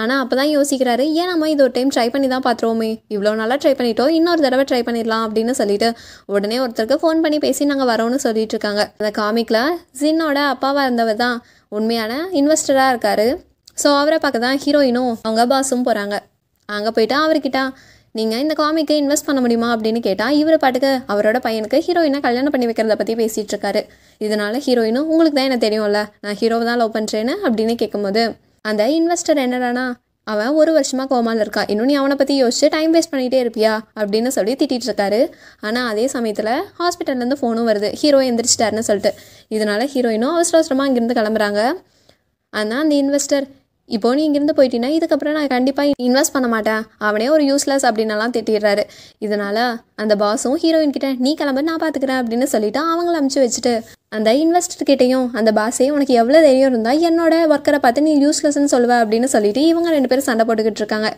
ஆனால் அப்போ தான் யோசிக்கிறாரு ஏன் நம்ம இது ஒரு டைம் ட்ரை பண்ணி தான் பார்த்துருவோமே இவ்வளோ நாளாக ட்ரை பண்ணிட்டோம் இன்னொரு தடவை ட்ரை பண்ணிடலாம் அப்படின்னு சொல்லிட்டு உடனே ஒருத்தருக்கு ஃபோன் பண்ணி பேசி நாங்கள் வரோன்னு சொல்லிட்டு இருக்காங்க அந்த காமிக்கில் ஜின்னோட அப்பாவாக இருந்தவர் தான் உண்மையான இன்வெஸ்டராக இருக்காரு ஸோ அவரை பார்க்க தான் ஹீரோயினும் அவங்க பாஸும் போகிறாங்க அங்கே போயிட்டா அவர்கிட்ட நீங்கள் இந்த காமிக்கு இன்வெஸ்ட் பண்ண முடியுமா அப்படின்னு கேட்டால் இவர் பாட்டுக்கு அவரோட பையனுக்கு ஹீரோயினை கல்யாணம் பண்ணி வைக்கிறத பற்றி பேசிகிட்டு இருக்காரு இதனால் ஹீரோயினும் உங்களுக்கு தான் என்ன தெரியும்ல நான் ஹீரோவை தான் லவ் பண்ணுறேன்னு அப்படின்னு கேட்கும்போது அந்த இன்வெஸ்டர் என்னடானா அவன் ஒரு வருஷமாக கோமாவில் இருக்கா இன்னும் நீ அவனை பற்றி யோசிச்சு டைம் வேஸ்ட் பண்ணிகிட்டே இருப்பியா அப்படின்னு சொல்லி திட்டிகிட்டு இருக்காரு ஆனால் அதே சமயத்தில் ஹாஸ்பிட்டல்லேருந்து ஃபோனும் வருது ஹீரோ எந்திரிச்சிட்டாருன்னு சொல்லிட்டு இதனால் ஹீரோயினும் அவசர அவசரமாக இங்கேருந்து கிளம்புறாங்க ஆனால் அந்த இன்வெஸ்டர் இப்போ நீ இங்கேருந்து போயிட்டீங்கன்னா இதுக்கப்புறம் நான் கண்டிப்பாக இன்வெஸ்ட் பண்ண மாட்டேன் அவனே ஒரு யூஸ்லெஸ் அப்படின்னலாம் திட்டிடுறாரு இதனால் அந்த பாஸும் ஹீரோயின் கிட்ட நீ கிளம்ப நான் பார்த்துக்கிறேன் அப்படின்னு சொல்லிட்டு அவங்கள அமுச்சு வச்சுட்டு அந்த இன்வெஸ்டர் கிட்டையும் அந்த பாஸே உனக்கு எவ்வளோ தைரியம் இருந்தால் என்னோட ஒர்க்கரை பார்த்து நீ யூஸ்லெஸ்ன்னு சொல்லுவ அப்படின்னு சொல்லிட்டு இவங்க ரெண்டு பேரும் சண்டை போட்டுக்கிட்டு இருக்காங்க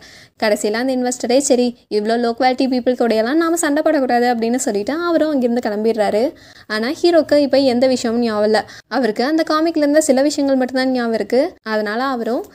கடைசியில் அந்த இன்வெஸ்டரே சரி இவ்வளோ லோ குவாலிட்டி பீப்புள் கூடையெல்லாம் நாம் சண்டை போடக்கூடாது அப்படின்னு சொல்லிட்டு அவரும் அங்கேருந்து கிளம்பிடுறாரு ஆனால் ஹீரோக்கு இப்போ எந்த விஷயமும் ஞாபகம் இல்லை அவருக்கு அந்த காமிக்லேருந்து சில விஷயங்கள் மட்டும்தான் ஞாபகம் இருக்குது அதனால் அவரும்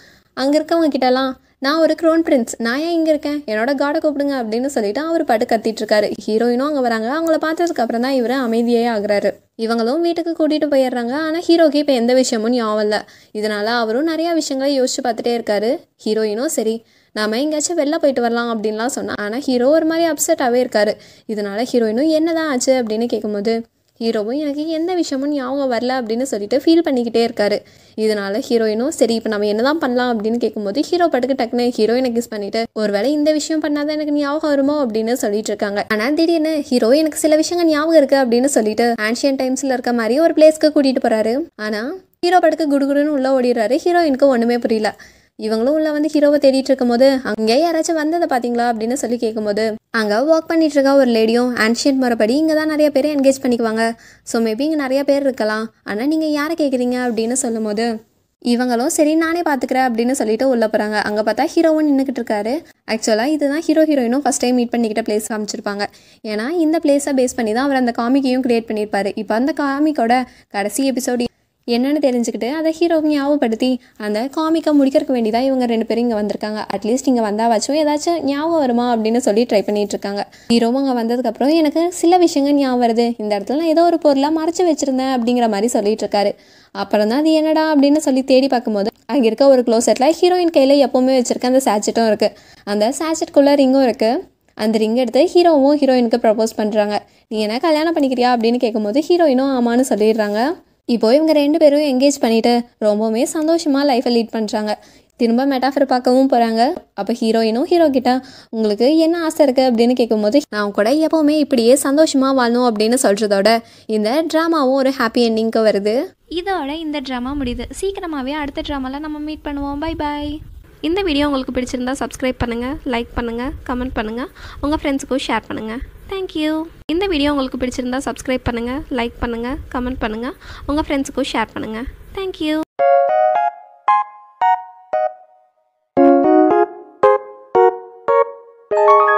அங்கே இருக்கவங்க கிட்டலாம் நான் ஒரு க்ரோன் பிரின்ஸ் நான் ஏன் இங்கே இருக்கேன் என்னோட காடை கூப்பிடுங்க அப்படின்னு சொல்லிட்டு அவர் பாட்டு கத்திட்டு இருக்காரு ஹீரோயினும் அங்கே வராங்க அவங்கள பார்த்ததுக்கு அப்புறம் தான் இவர் அமைதியே ஆகுறாரு இவங்களும் வீட்டுக்கு கூட்டிகிட்டு போயிடுறாங்க ஆனால் ஹீரோக்கு இப்போ எந்த விஷயமும் ஞாபகம் இல்லை இதனால அவரும் நிறையா விஷயங்களை யோசிச்சு பார்த்துட்டே இருக்காரு ஹீரோயினும் சரி நாம எங்கேயாச்சும் வெளில போயிட்டு வரலாம் அப்படின்லாம் சொன்னால் ஆனால் ஹீரோ ஒரு மாதிரி அப்செட்டாகவே இருக்காரு இதனால ஹீரோயினும் என்னதான் ஆச்சு அப்படின்னு கேட்கும்போது ஹீரோவும் எனக்கு எந்த விஷயமும் ஞாபகம் வரல அப்படின்னு சொல்லிட்டு ஃபீல் பண்ணிக்கிட்டே இருக்காரு இதனால ஹீரோயினும் சரி இப்போ நம்ம என்ன தான் பண்ணலாம் அப்படின்னு கேட்கும்போது ஹீரோ பாட்டுக்கு டக்குனு ஹீரோயினை கிஸ் பண்ணிட்டு ஒருவேளை இந்த விஷயம் பண்ணாதான் எனக்கு ஞாபகம் வருமோ அப்படின்னு சொல்லிட்டு இருக்காங்க ஆனால் திடீர்னு ஹீரோ எனக்கு சில விஷயங்கள் ஞாபகம் இருக்குது அப்படின்னு சொல்லிட்டு ஆன்ஷியன் டைம்ஸில் இருக்க மாதிரி ஒரு பிளேஸ்க்கு கூட்டிகிட்டு போகிறாரு ஆனால் ஹீரோ படுக்க குடுகுடுன்னு உள்ளே ஓடிடுறாரு ஹீரோயினுக்கு ஒன்றுமே புரியல இவங்களும் உள்ள வந்து ஹீரோவை தேடிட்டு இருக்கும் போது அங்கேயே யாராச்சும் வந்ததை பார்த்தீங்களா அப்படின்னு சொல்லி கேட்கும்போது அங்கே ஒர்க் பண்ணிட்டு இருக்கா ஒரு லேடியும் ஆன்ஷியன்ட் முறைப்படி இங்க தான் நிறைய பேர் என்கேஜ் பண்ணிக்குவாங்க ஸோ மேபி இங்கே நிறைய பேர் இருக்கலாம் ஆனால் நீங்கள் யாரை கேட்குறீங்க அப்படின்னு சொல்லும் போது இவங்களும் சரி நானே பார்த்துக்கிறேன் அப்படின்னு சொல்லிட்டு உள்ள போறாங்க அங்கே பார்த்தா ஹீரோவும் நின்றுக்கிட்டு இருக்காரு ஆக்சுவலாக இதுதான் ஹீரோ ஹீரோயினும் ஃபர்ஸ்ட் டைம் மீட் பண்ணிக்கிட்ட பிளேஸ் காமிச்சிருப்பாங்க ஏன்னா இந்த பிளேஸை பேஸ் பண்ணி தான் அவர் அந்த காமிக்கையும் க்ரியேட் பண்ணியிருப்பாரு இப்போ அந்த காமிக்கோட கடைசி எபிசோடு என்னென்னு தெரிஞ்சுக்கிட்டு அதை ஹீரோவுக்கு ஞாபகப்படுத்தி அந்த காமிக்கை முடிக்கிறதுக்கு வேண்டி தான் இவங்க ரெண்டு பேரும் இங்கே வந்திருக்காங்க அட்லீஸ்ட் இங்கே வந்தால் ஏதாச்சும் ஞாபகம் வருமா அப்படின்னு சொல்லி ட்ரை பண்ணிகிட்ருக்காங்க ஹீரோவும் அங்கே வந்ததுக்கப்புறம் எனக்கு சில விஷயங்கள் ஞாபகம் வருது இந்த இடத்துல நான் ஏதோ ஒரு பொருளாக மறைச்சி வச்சுருந்தேன் அப்படிங்கிற மாதிரி சொல்லிட்டு இருக்காரு அப்புறம் தான் அது என்னடா அப்படின்னு சொல்லி தேடி பார்க்கும்போது அங்கே இருக்க ஒரு க்ளோசெட்டில் ஹீரோயின் கையில் எப்போவுமே வச்சுருக்க அந்த சாச்செட்டும் இருக்குது அந்த சாச்செட்குள்ளே ரிங்கும் இருக்குது அந்த ரிங் எடுத்து ஹீரோவும் ஹீரோயினுக்கு ப்ரப்போஸ் பண்ணுறாங்க நீ என்ன கல்யாணம் பண்ணிக்கிறியா அப்படின்னு கேட்கும்போது ஹீரோயினும் ஆமான்னு சொல்லிடுறாங்க இப்போ இவங்க ரெண்டு பேரும் எங்கேஜ் பண்ணிவிட்டு ரொம்பவுமே சந்தோஷமாக லைஃப்பை லீட் பண்ணுறாங்க திரும்ப மெட்டாஃபர் பார்க்கவும் போகிறாங்க அப்போ ஹீரோயினும் ஹீரோ கிட்ட உங்களுக்கு என்ன ஆசை இருக்குது அப்படின்னு கேட்கும்போது நான் கூட எப்போவுமே இப்படியே சந்தோஷமாக வாழணும் அப்படின்னு சொல்கிறதோட இந்த ட்ராமாவும் ஒரு ஹாப்பி என்டிங்க்கு வருது இதோட இந்த ட்ராமா முடியுது சீக்கிரமாகவே அடுத்த ட்ராமாவில் நம்ம மீட் பண்ணுவோம் பை பாய் இந்த வீடியோ உங்களுக்கு பிடிச்சிருந்தா சப்ஸ்கிரைப் பண்ணுங்கள் லைக் பண்ணுங்கள் கமெண்ட் பண்ணுங்கள் உங்கள் ஃப்ரெண்ட்ஸுக்கும் ஷேர் பண்ணுங்கள் தேங்க்யூ இந்த வீடியோ உங்களுக்கு பிடிச்சிருந்தா சப்ஸ்கிரைப் பண்ணுங்கள் லைக் பண்ணுங்கள் கமெண்ட் பண்ணுங்கள் உங்கள் ஃப்ரெண்ட்ஸுக்கும் ஷேர் பண்ணுங்கள் தேங்க்யூ Thank you